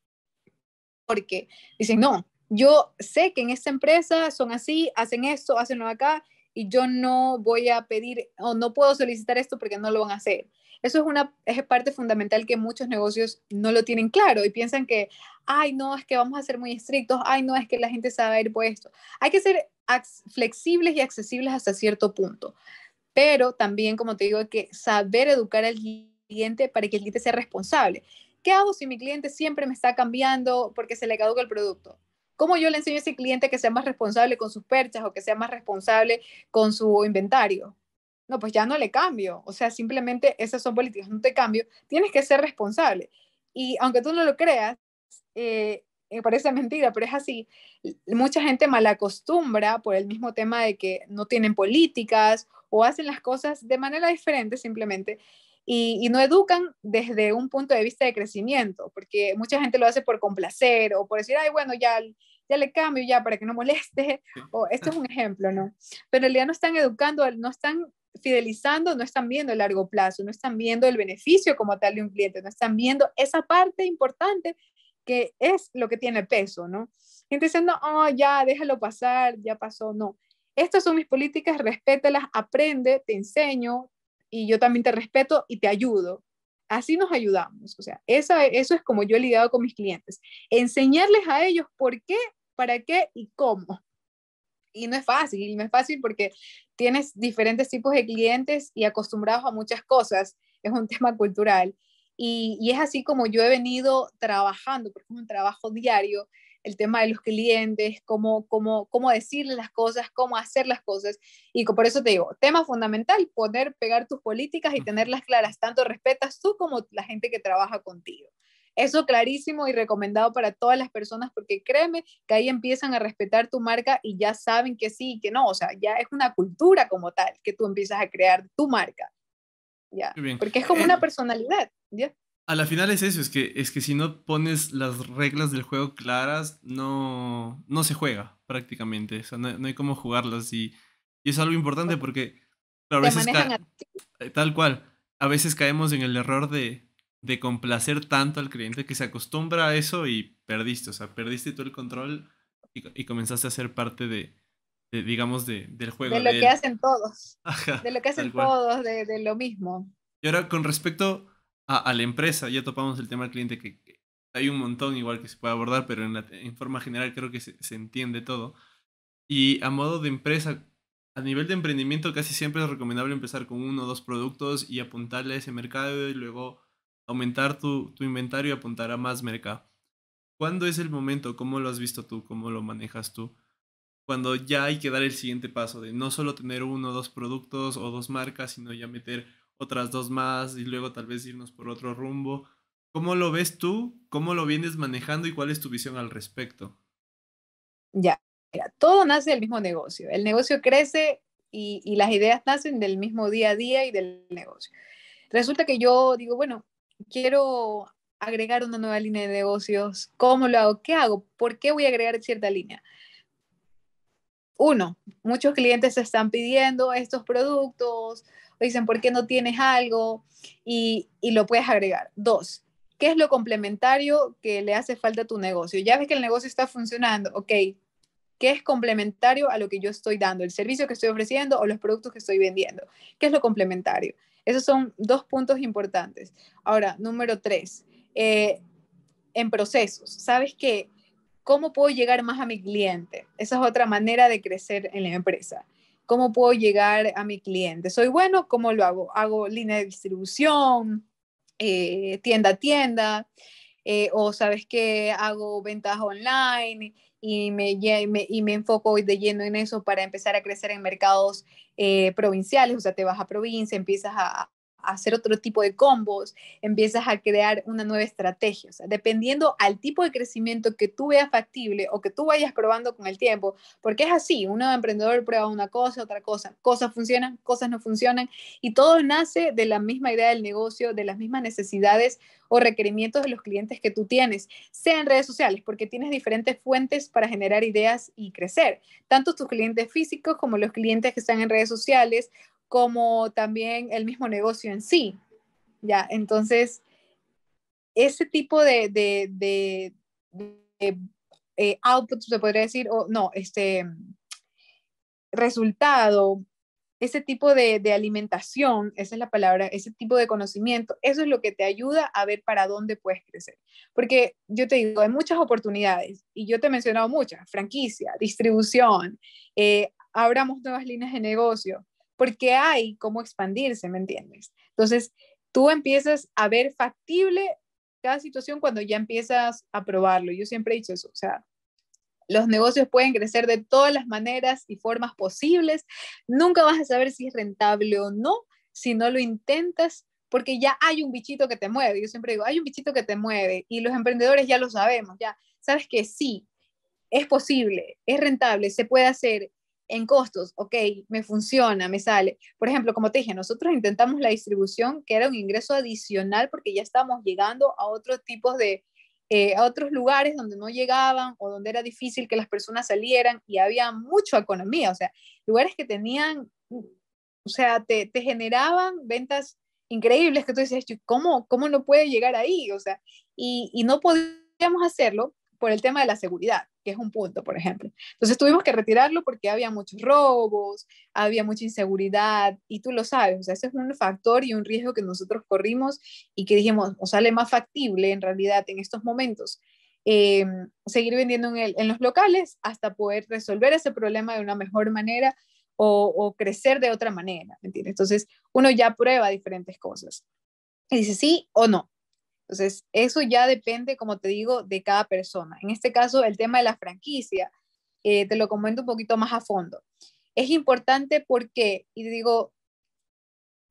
porque dicen, no, yo sé que en esta empresa son así, hacen esto, hacen lo acá, y yo no voy a pedir o no puedo solicitar esto porque no lo van a hacer. Eso es una es parte fundamental que muchos negocios no lo tienen claro y piensan que, ay, no, es que vamos a ser muy estrictos, ay, no, es que la gente sabe ir por esto. Hay que ser flexibles y accesibles hasta cierto punto, pero también, como te digo, hay que saber educar al cliente para que el cliente sea responsable. ¿Qué hago si mi cliente siempre me está cambiando porque se le caduca el producto? ¿Cómo yo le enseño a ese cliente que sea más responsable con sus perchas o que sea más responsable con su inventario? No, pues ya no le cambio. O sea, simplemente esas son políticas, no te cambio. Tienes que ser responsable. Y aunque tú no lo creas, me eh, eh, parece mentira, pero es así. Mucha gente malacostumbra por el mismo tema de que no tienen políticas o hacen las cosas de manera diferente simplemente y, no educan desde un punto de vista de crecimiento, porque mucha gente lo hace por complacer o por decir, ay, bueno, ya, ya le cambio, ya para que no moleste, o esto es un ejemplo, ¿no? Pero en realidad no están educando, no están fidelizando, no están viendo el largo plazo, no están viendo el beneficio como tal de un cliente, no están viendo esa parte importante que es lo que tiene peso, ¿no? Gente diciendo, oh, ya, déjalo pasar, ya pasó, no. Estas son mis políticas, respétalas, aprende, te enseño, y yo también te respeto y te ayudo. Así nos ayudamos. O sea, eso es como yo he lidiado con mis clientes. Enseñarles a ellos por qué, para qué y cómo. Y no es fácil, y no es fácil porque tienes diferentes tipos de clientes y acostumbrados a muchas cosas. Es un tema cultural. Y, y, es así como yo he venido trabajando, porque es un trabajo diario, el tema de los clientes, cómo, cómo, cómo decirles las cosas, cómo hacer las cosas. Y por eso te digo, tema fundamental, poder pegar tus políticas y tenerlas claras, tanto respetas tú como la gente que trabaja contigo. Eso clarísimo y recomendado para todas las personas porque créeme que ahí empiezan a respetar tu marca y ya saben que sí y que no, o sea, ya es una cultura como tal que tú empiezas a crear tu marca. ¿ya? Porque es como una eh, personalidad, ¿ya? a la final es eso, es que, es que si no pones las reglas del juego claras, no, no se juega prácticamente. O sea, no, hay cómo jugarlas. Y, es algo importante pues, porque, a veces eh, tal cual, a veces caemos en el error de, complacer tanto al cliente que se acostumbra a eso y perdiste. O sea, perdiste todo el control y, comenzaste a ser parte de, digamos, de, del juego. De lo que hacen todos. de lo que hacen todos, de, de lo mismo. Y ahora, con respecto a, la empresa, ya topamos el tema del cliente, que, hay un montón igual que se puede abordar, pero en, la, en forma general creo que se, entiende todo. Y a modo de empresa, a nivel de emprendimiento casi siempre es recomendable empezar con uno o dos productos y apuntarle a ese mercado y luego aumentar tu, tu inventario y apuntar a más mercado. ¿Cuándo es el momento? ¿Cómo lo has visto tú? ¿Cómo lo manejas tú? Cuando ya hay que dar el siguiente paso de no solo tener uno o dos productos o dos marcas, sino ya meter otras dos más y luego tal vez irnos por otro rumbo. ¿Cómo lo ves tú? ¿Cómo lo vienes manejando y cuál es tu visión al respecto? Ya, todo nace del mismo negocio. El negocio crece y, y las ideas nacen del mismo día a día y del negocio. Resulta que yo digo, bueno, quiero agregar una nueva línea de negocios. ¿Cómo lo hago? ¿Qué hago? ¿Por qué voy a agregar cierta línea? Uno, muchos clientes están pidiendo estos productos, dicen, ¿por qué no tienes algo? Y, y lo puedes agregar. Dos, ¿qué es lo complementario que le hace falta a tu negocio? Ya ves que el negocio está funcionando, ok, ¿qué es complementario a lo que yo estoy dando? ¿El servicio que estoy ofreciendo o los productos que estoy vendiendo? ¿Qué es lo complementario? Esos son dos puntos importantes. Ahora, número tres, eh, en procesos, ¿sabes qué? ¿Cómo puedo llegar más a mi cliente? Esa es otra manera de crecer en la empresa cómo puedo llegar a mi cliente. Soy bueno, ¿cómo lo hago? Hago línea de distribución, eh, tienda a tienda, eh, o sabes que hago ventas online y me, y me, enfoco de lleno en eso para empezar a crecer en mercados eh, provinciales, o sea, te vas a provincia, empiezas a, hacer otro tipo de combos, empiezas a crear una nueva estrategia. O sea, dependiendo al tipo de crecimiento que tú veas factible o que tú vayas probando con el tiempo, porque es así, un nuevo emprendedor prueba una cosa, otra cosa, cosas funcionan, cosas no funcionan, y todo nace de la misma idea del negocio, de las mismas necesidades o requerimientos de los clientes que tú tienes, sea en redes sociales, porque tienes diferentes fuentes para generar ideas y crecer, tanto tus clientes físicos como los clientes que están en redes sociales como también el mismo negocio en sí. ¿ya? Entonces, ese tipo de, eh, output, se podría decir, o no, este resultado, ese tipo de, alimentación, esa es la palabra, ese tipo de conocimiento, eso es lo que te ayuda a ver para dónde puedes crecer. Porque yo te digo, hay muchas oportunidades y yo te he mencionado muchas, franquicia, distribución, eh, abramos nuevas líneas de negocio, porque hay cómo expandirse, ¿me entiendes? Entonces, tú empiezas a ver factible cada situación cuando ya empiezas a probarlo. Yo siempre he dicho eso, o sea, los negocios pueden crecer de todas las maneras y formas posibles. Nunca vas a saber si es rentable o no si no lo intentas, porque ya hay un bichito que te mueve. Yo siempre digo, hay un bichito que te mueve y los emprendedores ya lo sabemos, ya sabes que sí, es posible, es rentable, se puede hacer, en costos, ok, me funciona, me sale. Por ejemplo, como te dije, nosotros intentamos la distribución, que era un ingreso adicional porque ya estábamos llegando a otros tipos de, eh, a otros lugares donde no llegaban o donde era difícil que las personas salieran y había mucha economía, o sea, lugares que tenían, mm, o sea, te, generaban ventas increíbles que tú dices, ¿cómo, cómo no puede llegar ahí? O sea, y, y no podíamos hacerlo por el tema de la seguridad que es un punto, por ejemplo. Entonces tuvimos que retirarlo porque había muchos robos, había mucha inseguridad y tú lo sabes, o sea, ese es un factor y un riesgo que nosotros corrimos y que dijimos, o sale más factible en realidad en estos momentos. Em, seguir vendiendo en, los locales hasta poder resolver ese problema de una mejor manera o, crecer de otra manera, ¿me entiendes? Entonces, uno ya prueba diferentes cosas y dice sí o no. Entonces, eso ya depende, como te digo, de cada persona. En este caso, el tema de la franquicia, eh, te lo comento un poquito más a fondo. Es importante porque, y digo,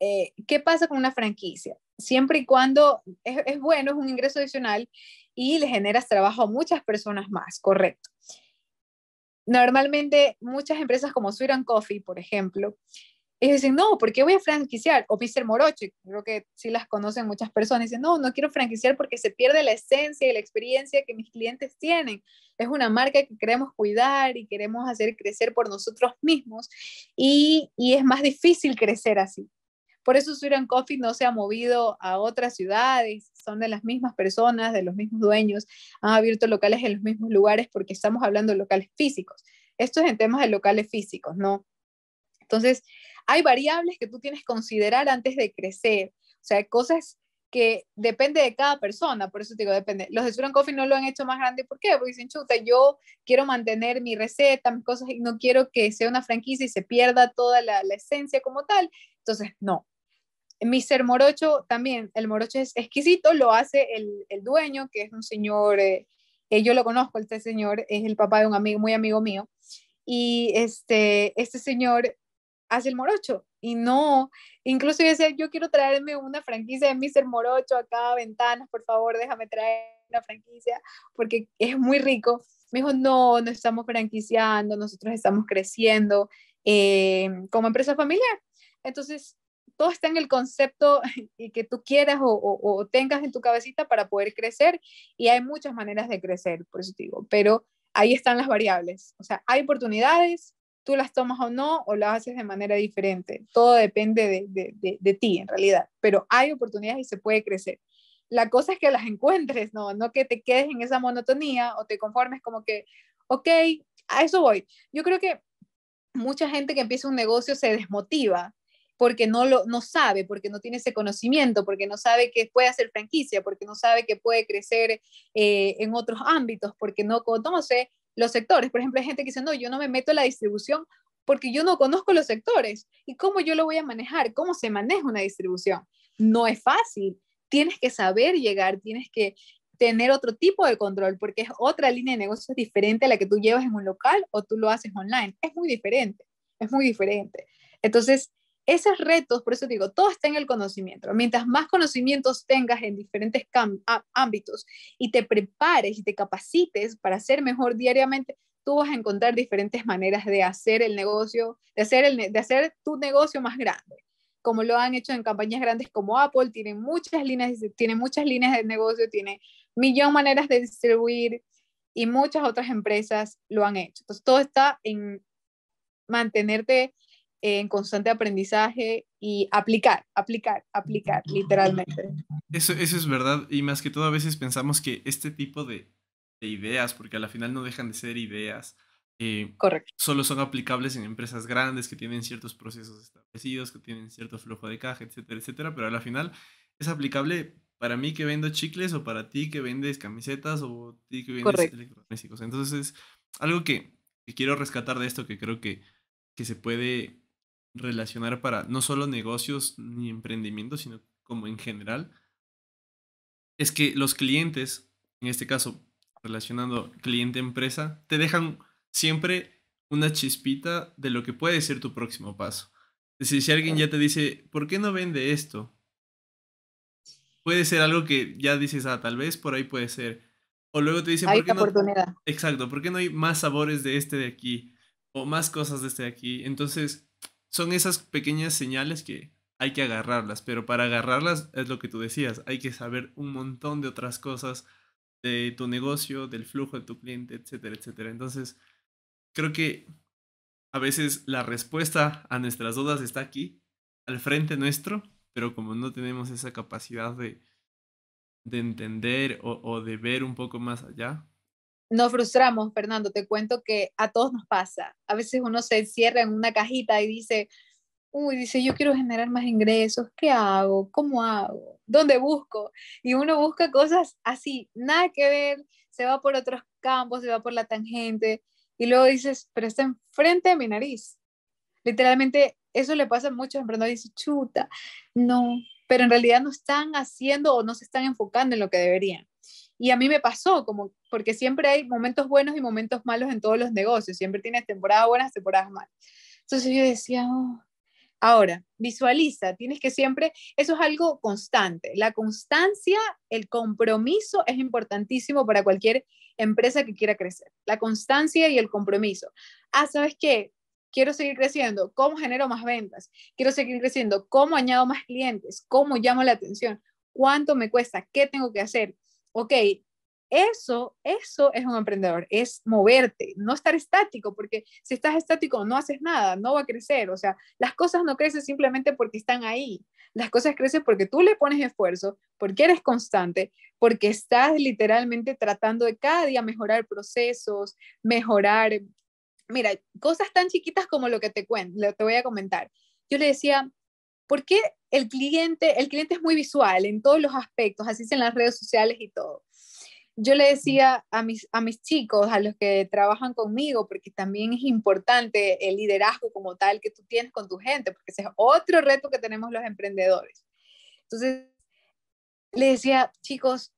eh, ¿qué pasa con una franquicia? Siempre y cuando es, bueno, es un ingreso adicional y le generas trabajo a muchas personas más, correcto. Normalmente muchas empresas como Sweet Coffee, por ejemplo, y dicen, no, ¿por qué voy a franquiciar? O Mr. Morocho, creo que sí las conocen muchas personas, dicen, no, no quiero franquiciar porque se pierde la esencia y la experiencia que mis clientes tienen. Es una marca que queremos cuidar y queremos hacer crecer por nosotros mismos y, y es más difícil crecer así. Por eso Suran Coffee no se ha movido a otras ciudades, son de las mismas personas, de los mismos dueños, han abierto locales en los mismos lugares porque estamos hablando de locales físicos. Esto es en temas de locales físicos, ¿no? Entonces, hay variables que tú tienes que considerar antes de crecer, o sea, cosas que depende de cada persona, por eso te digo, depende. Los de Suran Coffee no lo han hecho más grande, ¿por qué? Porque dicen, chuta, yo quiero mantener mi receta, mis cosas, y no quiero que sea una franquicia y se pierda toda la, esencia como tal. Entonces, no. Mr. Morocho también, el morocho es exquisito, lo hace el, dueño, que es un señor, eh, eh, yo lo conozco, este señor es el papá de un amigo, muy amigo mío, y este, este señor hace el morocho. Y no, incluso yo decía, yo quiero traerme una franquicia de Mr. Morocho acá a ventanas, por favor, déjame traer una franquicia, porque es muy rico. Me dijo, no, no estamos franquiciando, nosotros estamos creciendo eh, como empresa familiar. Entonces, todo está en el concepto que tú quieras o, tengas en tu cabecita para poder crecer y hay muchas maneras de crecer, por eso te digo, pero ahí están las variables, o sea, hay oportunidades, tú las tomas o no, o las haces de manera diferente. Todo depende de, ti, en realidad. Pero hay oportunidades y se puede crecer. La cosa es que las encuentres, no, no que te quedes en esa monotonía o te conformes como que, ok, a eso voy. Yo creo que mucha gente que empieza un negocio se desmotiva porque no lo no sabe, porque no tiene ese conocimiento, porque no sabe que puede hacer franquicia, porque no sabe que puede crecer eh, en otros ámbitos, porque no conoce los sectores. Por ejemplo, hay gente que dice, no, yo no me meto en la distribución porque yo no conozco los sectores y cómo yo lo voy a manejar, cómo se maneja una distribución. No es fácil, tienes que saber llegar, tienes que tener otro tipo de control porque es otra línea de negocio diferente a la que tú llevas en un local o tú lo haces online. Es muy diferente, es muy diferente. Entonces, esos retos, por eso digo, todo está en el conocimiento. Mientras más conocimientos tengas en diferentes ámbitos y te prepares y te capacites para ser mejor diariamente, tú vas a encontrar diferentes maneras de hacer el negocio, de hacer, tu negocio más grande como lo han hecho en campañas grandes como Apple, tiene muchas líneas, de negocio, tiene millón maneras de distribuir y muchas otras empresas lo han hecho. Entonces todo está en mantenerte en constante aprendizaje y aplicar, aplicar, aplicar, literalmente. Eso, eso es verdad, y más que todo a veces pensamos que este tipo de, ideas, porque a la final no dejan de ser ideas, eh, solo son aplicables en empresas grandes que tienen ciertos procesos establecidos, que tienen cierto flujo de caja, etcétera, etcétera, pero a la final es aplicable para mí que vendo chicles o para ti que vendes camisetas o ti que vendes Correcto. electrodomésticos. Entonces, algo que, que quiero rescatar de esto que creo que, que se puede relacionar para no solo negocios ni emprendimientos, sino como en general, es que los clientes, en este caso relacionando cliente-empresa, te dejan siempre una chispita de lo que puede ser tu próximo paso. Es decir, si alguien ya te dice, ¿por qué no vende esto? Puede ser algo que ya dices, ah, tal vez por ahí puede ser. O luego te dicen, Exacto, ¿por qué no hay más sabores de este de aquí? O más cosas de este de aquí. Entonces, son esas pequeñas señales que hay que agarrarlas, pero para agarrarlas es lo que tú decías, hay que saber un montón de otras cosas de tu negocio, del flujo de tu cliente, etcétera, etcétera. Entonces, creo que a veces la respuesta a nuestras dudas está aquí, al frente nuestro, pero como no tenemos esa capacidad de, entender o de ver un poco más allá, nos frustramos, Fernando, te cuento que a todos nos pasa. A veces uno se encierra en una cajita y dice, uy, dice, yo quiero generar más ingresos, ¿qué hago? ¿Cómo hago? ¿Dónde busco? Y uno busca cosas así, nada que ver, se va por otros campos, se va por la tangente y luego dices, pero está enfrente de mi nariz. Literalmente eso le pasa a muchos emprendedores, dice, chuta, no, pero en realidad no están haciendo o no se están enfocando en lo que deberían. Y a mí me pasó, como, porque siempre hay momentos buenos y momentos malos en todos los negocios, siempre tienes temporadas buenas, temporadas malas. Entonces yo decía, oh". ahora, visualiza, tienes que siempre, eso es algo constante. La constancia, el compromiso es importantísimo para cualquier empresa que quiera crecer. La constancia y el compromiso. Ah, ¿sabes qué? Quiero seguir creciendo. ¿Cómo genero más ventas? Quiero seguir creciendo. ¿Cómo añado más clientes? ¿Cómo llamo la atención? ¿Cuánto me cuesta? ¿Qué tengo que hacer? ok, eso, eso es un emprendedor, es moverte, no estar estático, porque si estás estático no haces nada, no va a crecer, o sea, las cosas no crecen simplemente porque están ahí, las cosas crecen porque tú le pones esfuerzo, porque eres constante, porque estás literalmente tratando de cada día mejorar procesos, mejorar, mira, cosas tan chiquitas como lo que te cuento, te voy a comentar. Yo le decía porque el cliente, el cliente es muy visual en todos los aspectos, así es en las redes sociales y todo. Yo le decía a mis, a mis chicos, a los que trabajan conmigo, porque también es importante el liderazgo como tal que tú tienes con tu gente, porque ese es otro reto que tenemos los emprendedores. Entonces, le decía, chicos,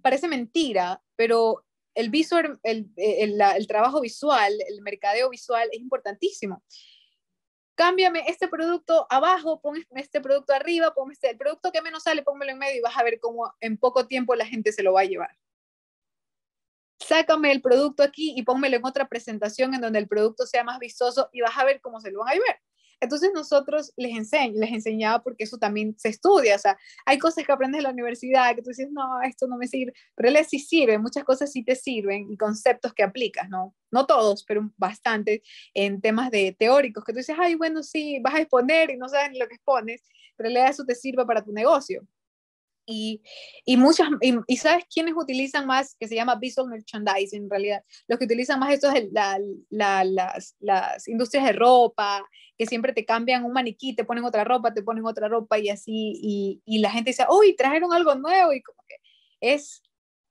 parece mentira, pero el, visual, el, trabajo visual, el mercadeo visual es importantísimo cámbiame este producto abajo, ponme este producto arriba, ponme este, el producto que menos sale, pónmelo en medio y vas a ver cómo en poco tiempo la gente se lo va a llevar. Sácame el producto aquí y pónmelo en otra presentación en donde el producto sea más vistoso y vas a ver cómo se lo van a llevar. Entonces nosotros les les enseñaba porque eso también se estudia, o sea, hay cosas que aprendes en la universidad que tú dices, no, esto no me sirve, pero les sí sirve, muchas cosas sí te sirven y conceptos que aplicas, ¿no? No todos, pero bastante en temas de teóricos que tú dices, ay, bueno, sí, vas a exponer y no sabes ni lo que expones, pero en realidad eso te sirve para tu negocio. Y, y muchas, y, sabes quiénes utilizan más, que se llama visual merchandising en realidad, los que utilizan más esto es la, las, las, industrias de ropa, que siempre te cambian un maniquí, te ponen otra ropa, te ponen otra ropa y así, y, y la gente dice, uy, trajeron algo nuevo, y como que es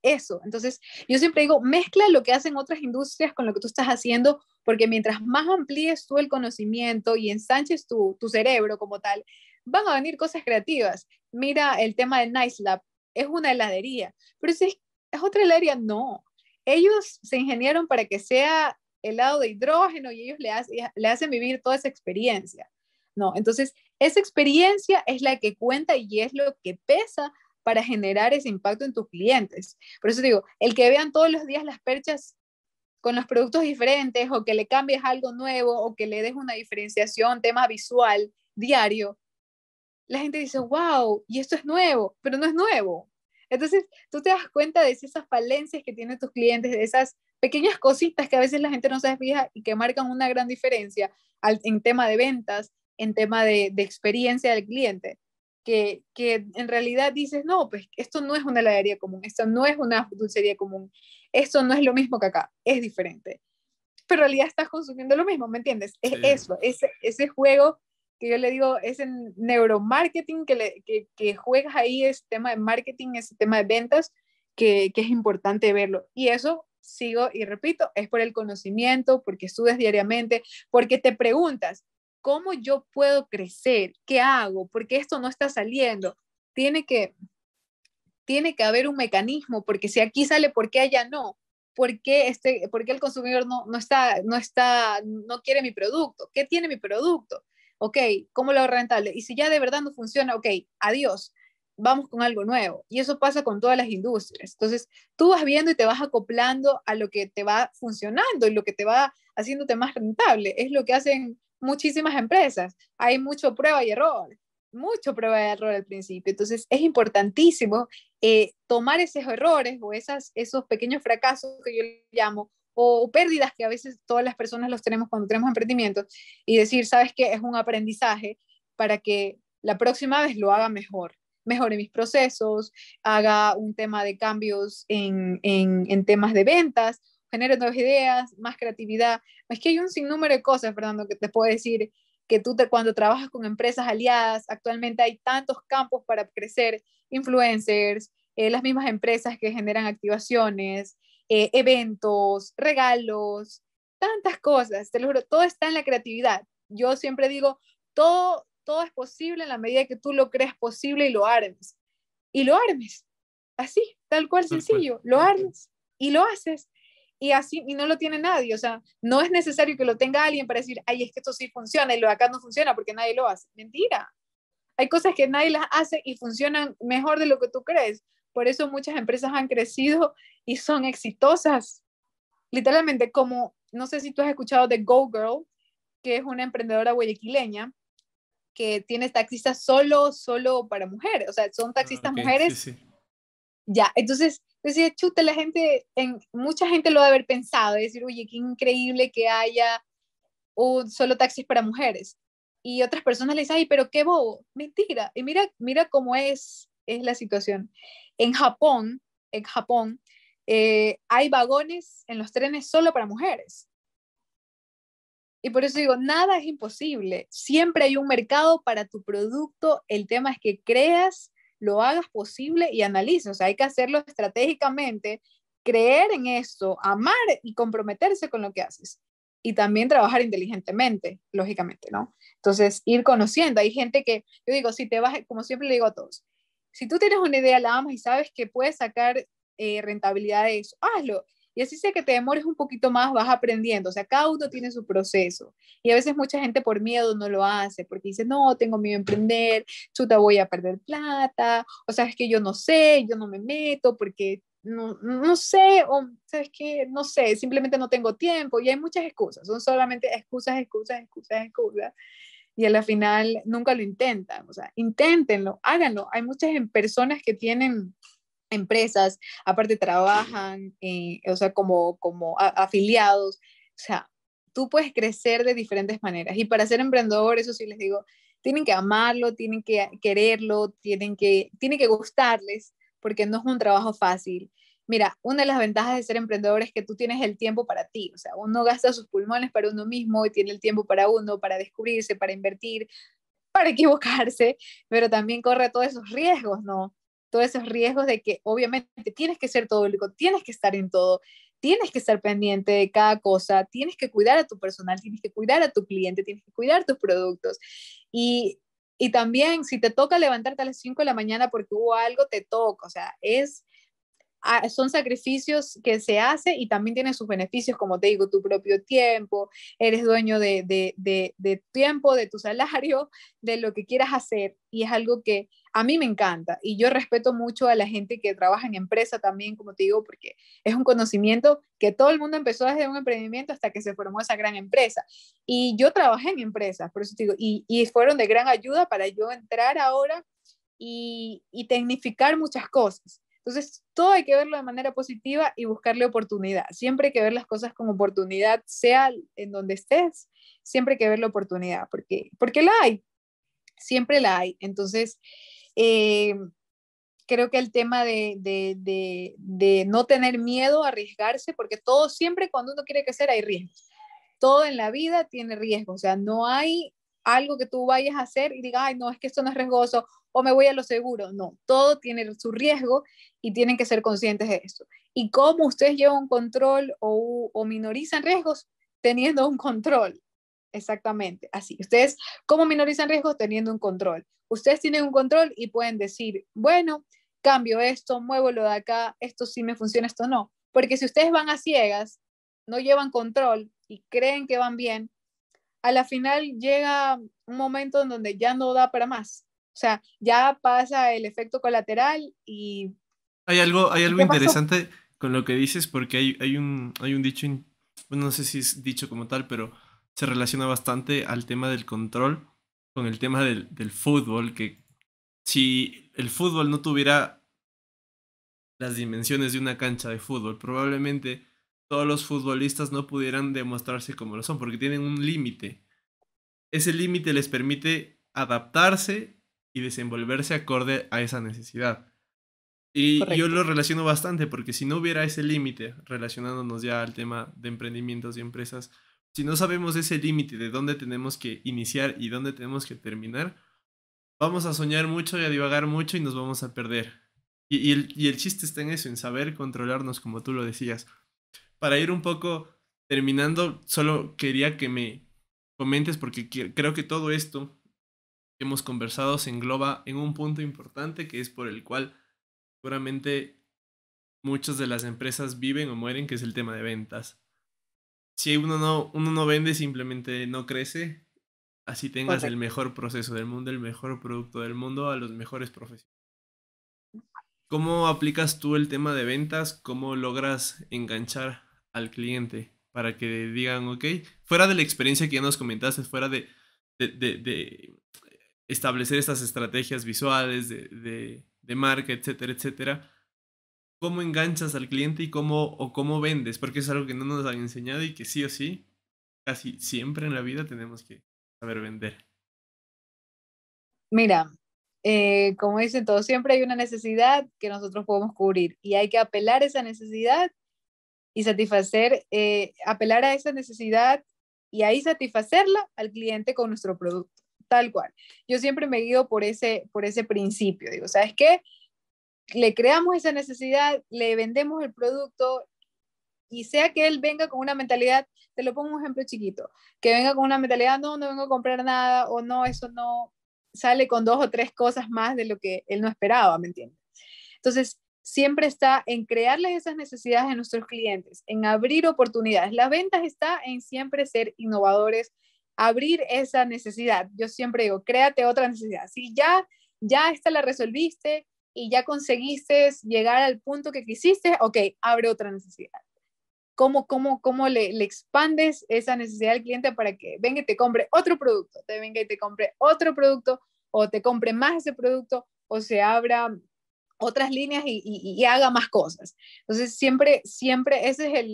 eso. Entonces, yo siempre digo, mezcla lo que hacen otras industrias con lo que tú estás haciendo, porque mientras más amplíes tú el conocimiento y ensanches tu, tu cerebro como tal, van a venir cosas creativas mira el tema de Nice Lab, es una heladería, pero si es, otra heladería, no. Ellos se ingeniaron para que sea helado de hidrógeno y ellos le, hace, hacen vivir toda esa experiencia. No, entonces esa experiencia es la que cuenta y es lo que pesa para generar ese impacto en tus clientes. Por eso digo, el que vean todos los días las perchas con los productos diferentes o que le cambies algo nuevo o que le des una diferenciación, tema visual, diario, la gente dice, wow, y esto es nuevo, pero no es nuevo. Entonces, tú te das cuenta de esas falencias que tienen tus clientes, de esas pequeñas cositas que a veces la gente no se fija y que marcan una gran diferencia en tema de ventas, en tema de, experiencia del cliente, que, en realidad dices, no, pues esto no es una heladería común, esto no es una dulcería común, esto no es lo mismo que acá, es diferente. Pero en realidad estás consumiendo lo mismo, ¿me entiendes? Es eso, ese, ese juego que yo le digo, es en neuromarketing que, que, juegas ahí, ese tema de marketing, ese tema de ventas, que, que es importante verlo. Y eso sigo y repito, es por el conocimiento, porque estudias diariamente, porque te preguntas, ¿cómo yo puedo crecer? ¿Qué hago? Porque esto no está saliendo. Tiene que, tiene que haber un mecanismo, porque si aquí sale, ¿por qué allá no? ¿Por qué, este, por el consumidor no, no, está, no, está, no quiere mi producto? ¿Qué tiene mi producto? ok, ¿cómo lo hago rentable? Y si ya de verdad no funciona, ok, adiós, vamos con algo nuevo. Y eso pasa con todas las industrias. Entonces, tú vas viendo y te vas acoplando a lo que te va funcionando y lo que te va haciéndote más rentable. Es lo que hacen muchísimas empresas. Hay mucha prueba y error, mucho prueba y error al principio. Entonces, es importantísimo eh, tomar esos errores o esas, esos pequeños fracasos que yo llamo o pérdidas que a veces todas las personas los tenemos cuando tenemos emprendimientos y decir, sabes que es un aprendizaje para que la próxima vez lo haga mejor, mejore mis procesos, haga un tema de cambios en, en, temas de ventas, genere nuevas ideas, más creatividad. Es que hay un sinnúmero de cosas, Fernando, que te puedo decir que tú te, cuando trabajas con empresas aliadas, actualmente hay tantos campos para crecer, influencers, eh, las mismas empresas que generan activaciones, eh, eventos, regalos, tantas cosas, te lo juro, todo está en la creatividad. Yo siempre digo, todo, todo es posible en la medida que tú lo creas posible y lo armes. Y lo armes, así, tal cual, sencillo, lo armes y lo haces. Y así, y no lo tiene nadie, o sea, no es necesario que lo tenga alguien para decir, ay, es que esto sí funciona y lo acá no funciona porque nadie lo hace. Mentira. Hay cosas que nadie las hace y funcionan mejor de lo que tú crees. Por eso muchas empresas han crecido y son exitosas. Literalmente, como, no sé si tú has escuchado de Go Girl, que es una emprendedora guayaquileña que tiene taxistas solo, solo para mujeres, o sea, son taxistas ah, mujeres. Ya, entonces decía, chuta, la gente, mucha gente lo debe haber pensado, Es decir, oye, qué increíble que haya un solo taxis para mujeres. Y otras personas le dicen, ay, pero qué bobo, mentira. Y mira, mira cómo es es la situación. En Japón, en Japón, eh, hay vagones en los trenes solo para mujeres. Y por eso digo, nada es imposible. Siempre hay un mercado para tu producto. El tema es que creas, lo hagas posible y analices. O sea, hay que hacerlo estratégicamente, creer en eso amar y comprometerse con lo que haces. Y también trabajar inteligentemente, lógicamente, ¿no? Entonces, ir conociendo. Hay gente que, yo digo, si te vas, como siempre le digo a todos, si tú tienes una idea, la amas y sabes que puedes sacar eh, rentabilidad de eso, hazlo. Y así sea que te demores un poquito más, vas aprendiendo. O sea, cada uno tiene su proceso. Y a veces mucha gente por miedo no lo hace, porque dice, no, tengo miedo a emprender, chuta, voy a perder plata, o sabes que yo no sé, yo no me meto porque no, no sé, o sabes que no sé, simplemente no tengo tiempo. Y hay muchas excusas, son solamente excusas, excusas, excusas, excusas y a la final nunca lo intentan. O sea, inténtenlo, háganlo. Hay muchas em, personas que tienen empresas, aparte trabajan, eh, o sea, como, afiliados. O sea, tú puedes crecer de diferentes maneras. Y para ser emprendedor, eso sí les digo, tienen que amarlo, tienen que quererlo, tienen que, tienen que gustarles, porque no es un trabajo fácil. Mira, una de las ventajas de ser emprendedor es que tú tienes el tiempo para ti, o sea, uno gasta sus pulmones para uno mismo y tiene el tiempo para uno, para descubrirse, para invertir, para equivocarse, pero también corre todos esos riesgos, ¿no? Todos esos riesgos de que obviamente tienes que ser todo público, tienes que estar en todo, tienes que estar pendiente de cada cosa, tienes que cuidar a tu personal, tienes que cuidar a tu cliente, tienes que cuidar tus productos. Y, y también si te toca levantarte a las 5 de la mañana porque hubo algo, te toca, o sea, es son sacrificios que se hace y también tiene sus beneficios, como te digo, tu propio tiempo, eres dueño de, de, de, tiempo, de tu salario, de lo que quieras hacer y es algo que a mí me encanta y yo respeto mucho a la gente que trabaja en empresa también, como te digo, porque es un conocimiento que todo el mundo empezó desde un emprendimiento hasta que se formó esa gran empresa y yo trabajé en empresas, por eso te digo, y, fueron de gran ayuda para yo entrar ahora y, y tecnificar muchas cosas entonces, todo hay que verlo de manera positiva y buscarle oportunidad. Siempre hay que ver las cosas con oportunidad, sea en donde estés, siempre hay que ver la oportunidad, porque, porque la hay, siempre la hay. Entonces, eh, creo que el tema de, de, de, no tener miedo, a arriesgarse, porque todo siempre cuando uno quiere que crecer hay riesgo, Todo en la vida tiene riesgo, o sea, no hay algo que tú vayas a hacer y digas, ay, no, es que esto no es riesgoso o me voy a lo seguro. No, todo tiene su riesgo y tienen que ser conscientes de eso. ¿Y cómo ustedes llevan control o, minorizan riesgos? Teniendo un control. Exactamente, así. Ustedes, ¿cómo minorizan riesgos? Teniendo un control. Ustedes tienen un control y pueden decir, bueno, cambio esto, muevo lo de acá, esto sí me funciona, esto no. Porque si ustedes van a ciegas, no llevan control y creen que van bien, a la final llega un momento en donde ya no da para más. O sea, ya pasa el efecto colateral y... Hay algo, hay algo interesante con lo que dices porque hay, hay, un, hay un dicho, no sé si es dicho como tal, pero se relaciona bastante al tema del control con el tema del, del fútbol, que si el fútbol no tuviera las dimensiones de una cancha de fútbol, probablemente todos los futbolistas no pudieran demostrarse como lo son, porque tienen un límite. Ese límite les permite adaptarse y desenvolverse acorde a esa necesidad. Y yo lo relaciono bastante, porque si no hubiera ese límite, relacionándonos ya al tema de emprendimientos y empresas, si no sabemos ese límite de dónde tenemos que iniciar y dónde tenemos que terminar, vamos a soñar mucho y a divagar mucho y nos vamos a perder. y el chiste está en eso, en saber controlarnos, como tú lo decías para ir un poco terminando, solo quería que me comentes porque creo que todo esto que hemos conversado se engloba en un punto importante que es por el cual seguramente muchas de las empresas viven o mueren, que es el tema de ventas. Si uno no, uno no vende, simplemente no crece. Así tengas el mejor proceso del mundo, el mejor producto del mundo, a los mejores profesionales. ¿Cómo aplicas tú el tema de ventas? ¿Cómo logras enganchar al cliente para que digan, ok, fuera de la experiencia que ya nos comentaste, fuera de, establecer estas estrategias visuales de, marca, etcétera, etcétera, ¿cómo enganchas al cliente y cómo, o cómo vendes? Porque es algo que no nos han enseñado y que sí o sí, casi siempre en la vida tenemos que saber vender. Mira, eh, como dicen todos, siempre hay una necesidad que nosotros podemos cubrir y hay que apelar esa necesidad y satisfacer, eh, apelar a esa necesidad y ahí satisfacerla al cliente con nuestro producto, tal cual. Yo siempre me guío por ese, por ese principio, digo, ¿sabes qué? Le creamos esa necesidad, le vendemos el producto y sea que él venga con una mentalidad, te lo pongo un ejemplo chiquito, que venga con una mentalidad, no, no vengo a comprar nada o no, eso no, sale con dos o tres cosas más de lo que él no esperaba, ¿me entiendes? Entonces, siempre está en crearles esas necesidades a nuestros clientes, en abrir oportunidades. Las ventas está en siempre ser innovadores, abrir esa necesidad. Yo siempre digo, créate otra necesidad. Si ya ya esta la resolviste y ya conseguiste llegar al punto que quisiste, ok, abre otra necesidad. ¿Cómo, cómo, cómo le, le expandes esa necesidad al cliente para que venga y te compre otro producto, te venga y te compre otro producto, o te compre más ese producto, o se abra otras líneas y, haga más cosas. Entonces, siempre, siempre, esa es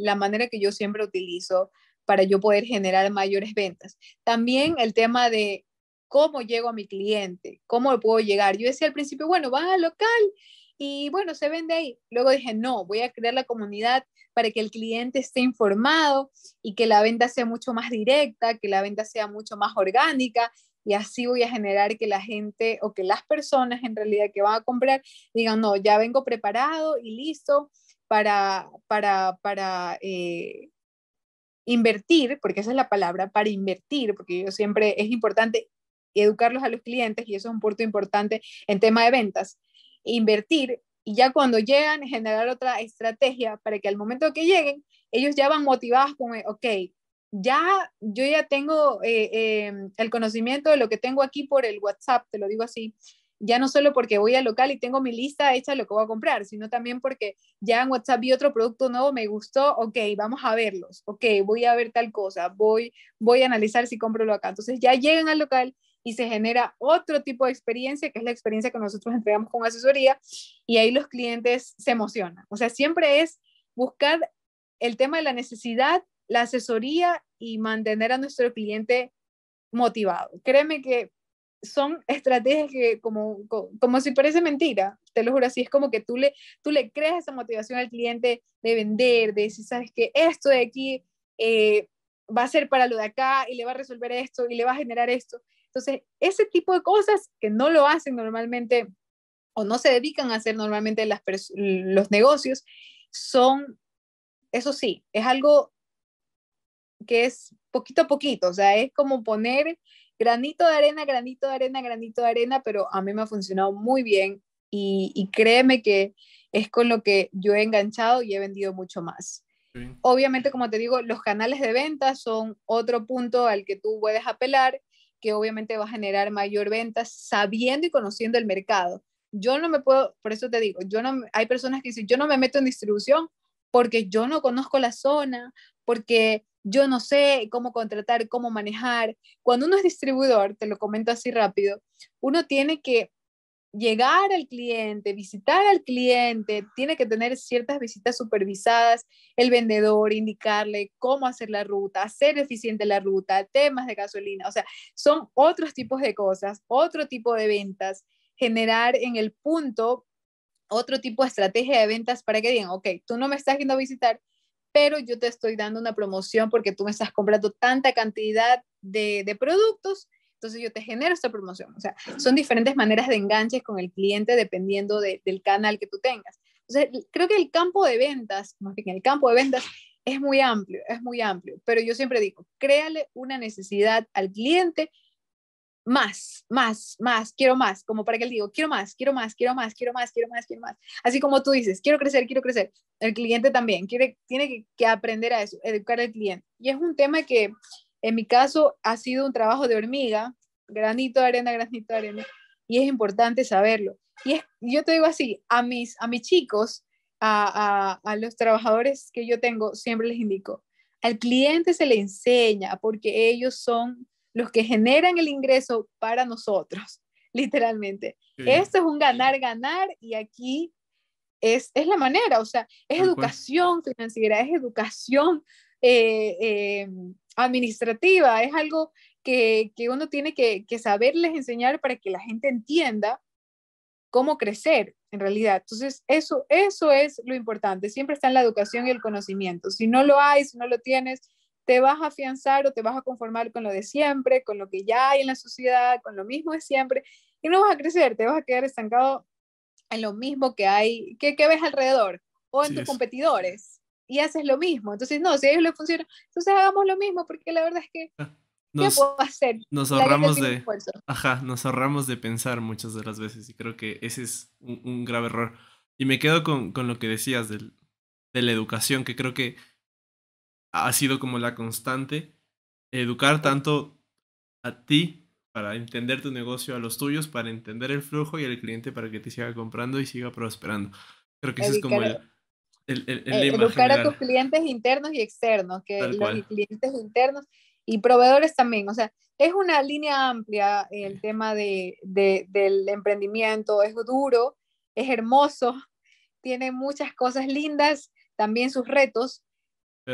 la manera que yo siempre utilizo para yo poder generar mayores ventas. También el tema de cómo llego a mi cliente, cómo puedo llegar. Yo decía al principio, bueno, va al local y bueno, se vende ahí. Luego dije, no, voy a crear la comunidad para que el cliente esté informado y que la venta sea mucho más directa, que la venta sea mucho más orgánica y así voy a generar que la gente o que las personas en realidad que van a comprar digan, no, ya vengo preparado y listo para, para, para eh, invertir, porque esa es la palabra, para invertir, porque yo siempre es importante educarlos a los clientes y eso es un punto importante en tema de ventas, invertir y ya cuando llegan generar otra estrategia para que al momento que lleguen ellos ya van motivados con, ok, ya yo ya tengo eh, em, el conocimiento de lo que tengo aquí por el WhatsApp, te lo digo así, ya no solo porque voy al local y tengo mi lista hecha de lo que voy a comprar, sino también porque ya en WhatsApp vi otro producto nuevo, me gustó, ok, vamos a verlos, ok, voy a ver tal cosa, voy, voy a analizar si compro lo acá. Entonces ya llegan al local y se genera otro tipo de experiencia, que es la experiencia que nosotros entregamos con asesoría, y ahí los clientes se emocionan. O sea, siempre es buscar el tema de la necesidad la asesoría y mantener a nuestro cliente motivado. Créeme que son estrategias que como, como, si parece mentira, te lo juro, así es como que tú le, tú le creas esa motivación al cliente de vender, de decir, sabes que esto de aquí eh, va a ser para lo de acá y le va a resolver esto y le va a generar esto. Entonces, ese tipo de cosas que no lo hacen normalmente o no se dedican a hacer normalmente los negocios, son, eso sí, es algo que es poquito a poquito, o sea, es como poner granito de arena, granito de arena, granito de arena, pero a mí me ha funcionado muy bien y, créeme que es con lo que yo he enganchado y he vendido mucho más. Obviamente, como te digo, los canales de venta son otro punto al que tú puedes apelar, que obviamente va a generar mayor venta sabiendo y conociendo el mercado. Yo no me puedo, por eso te digo, yo no, hay personas que dicen, yo no me meto en distribución porque yo no conozco la zona, porque yo no sé cómo contratar, cómo manejar. Cuando uno es distribuidor, te lo comento así rápido, uno tiene que llegar al cliente, visitar al cliente, tiene que tener ciertas visitas supervisadas, el vendedor indicarle cómo hacer la ruta, hacer eficiente la ruta, temas de gasolina, o sea, son otros tipos de cosas, otro tipo de ventas, generar en el punto otro tipo de estrategia de ventas para que digan, ok, tú no me estás yendo a visitar, pero yo te estoy dando una promoción porque tú me estás comprando tanta cantidad de, productos, entonces yo te genero esta promoción. O sea, son diferentes maneras de enganches con el cliente dependiendo del canal que tú tengas. Entonces, creo que el campo de ventas, más bien el campo de ventas es muy amplio, es muy amplio, pero yo siempre digo, créale una necesidad al cliente más, más, más, quiero más, como para que él diga, quiero más, quiero más, quiero más, quiero más, quiero más, quiero más. Así como tú dices, quiero crecer, quiero crecer. El cliente también quiere, tiene que, aprender a eso, educar al cliente. Y es un tema que en mi caso ha sido un trabajo de hormiga, granito de arena, granito de arena, y es importante saberlo. Y es, yo te digo así, a mis, a mis chicos, a, a, a los trabajadores que yo tengo, siempre les indico, al cliente se le enseña porque ellos son los que generan el ingreso para nosotros, literalmente. Esto es un ganar, ganar y aquí es, la manera, o sea, es educación financiera, es educación eh, eh, administrativa, es algo que, uno tiene que, saberles enseñar para que la gente entienda cómo crecer en realidad. Entonces, eso, eso es lo importante. Siempre está en la educación y el conocimiento. Si no lo hay, si no lo tienes, te vas a afianzar o te vas a conformar con lo de siempre, con lo que ya hay en la sociedad, con lo mismo de siempre, y no vas a crecer, te vas a quedar estancado en lo mismo que hay, que, ves alrededor o en tus competidores y haces lo mismo. Entonces, no, si a ellos les funciona, entonces hagamos lo mismo porque la verdad es que... Ah, no puedo hacer? Nos ahorramos de... Ajá, nos ahorramos de pensar muchas de las veces y creo que ese es un, un grave error. Y me quedo con, con lo que decías del, de la educación, que creo que ha sido como la constante, educar tanto a ti para entender tu negocio, a los tuyos, para entender el flujo y al cliente para que te siga comprando y siga prosperando. Creo que ese es como el, eh, educar a tus clientes internos y externos, que los clientes internos y proveedores también, o sea, es una línea amplia el tema de, de, del emprendimiento, es duro, es hermoso, tiene muchas cosas lindas, también sus retos,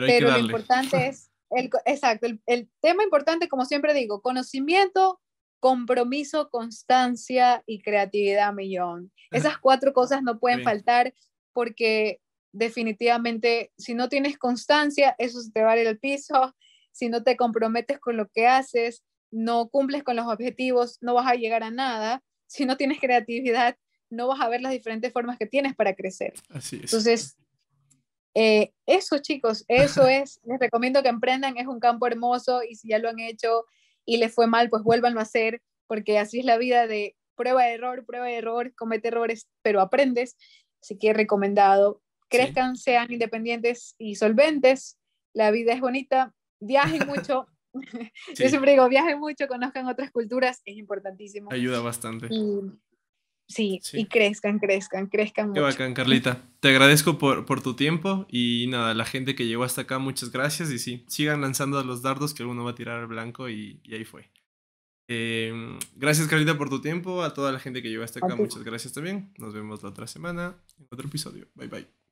pero, lo importante es, el, exacto, el, tema importante, como siempre digo, conocimiento, compromiso, constancia y creatividad millón. Esas cuatro cosas no pueden faltar porque definitivamente si no tienes constancia, eso se te va piso, si no te comprometes con lo que haces, no cumples con los objetivos, no vas a llegar a nada, si no tienes creatividad, no vas a ver las diferentes formas que tienes para crecer. Así es. Entonces, eh, eso, chicos, eso es, les recomiendo que emprendan, es un campo hermoso y si ya lo han hecho y les fue mal, pues vuélvanlo a hacer, porque así es la vida de prueba, de error, prueba, de error, comete errores, pero aprendes. Así que recomendado, crezcan, sean independientes y solventes, la vida es bonita, viajen mucho. Yo siempre digo, viajen mucho, conozcan otras culturas, es importantísimo. Ayuda bastante. Sí, y crezcan, crezcan, crezcan mucho. Qué bacán, Carlita. Te agradezco por, tu tiempo y nada, la gente que llegó hasta acá, muchas gracias y sí, sigan lanzando los dardos que alguno va a tirar al blanco y, ahí fue. Em, gracias, Carlita, por tu tiempo. A toda la gente que llegó hasta acá, muchas gracias también. Nos vemos la otra semana en otro episodio. Bye, bye.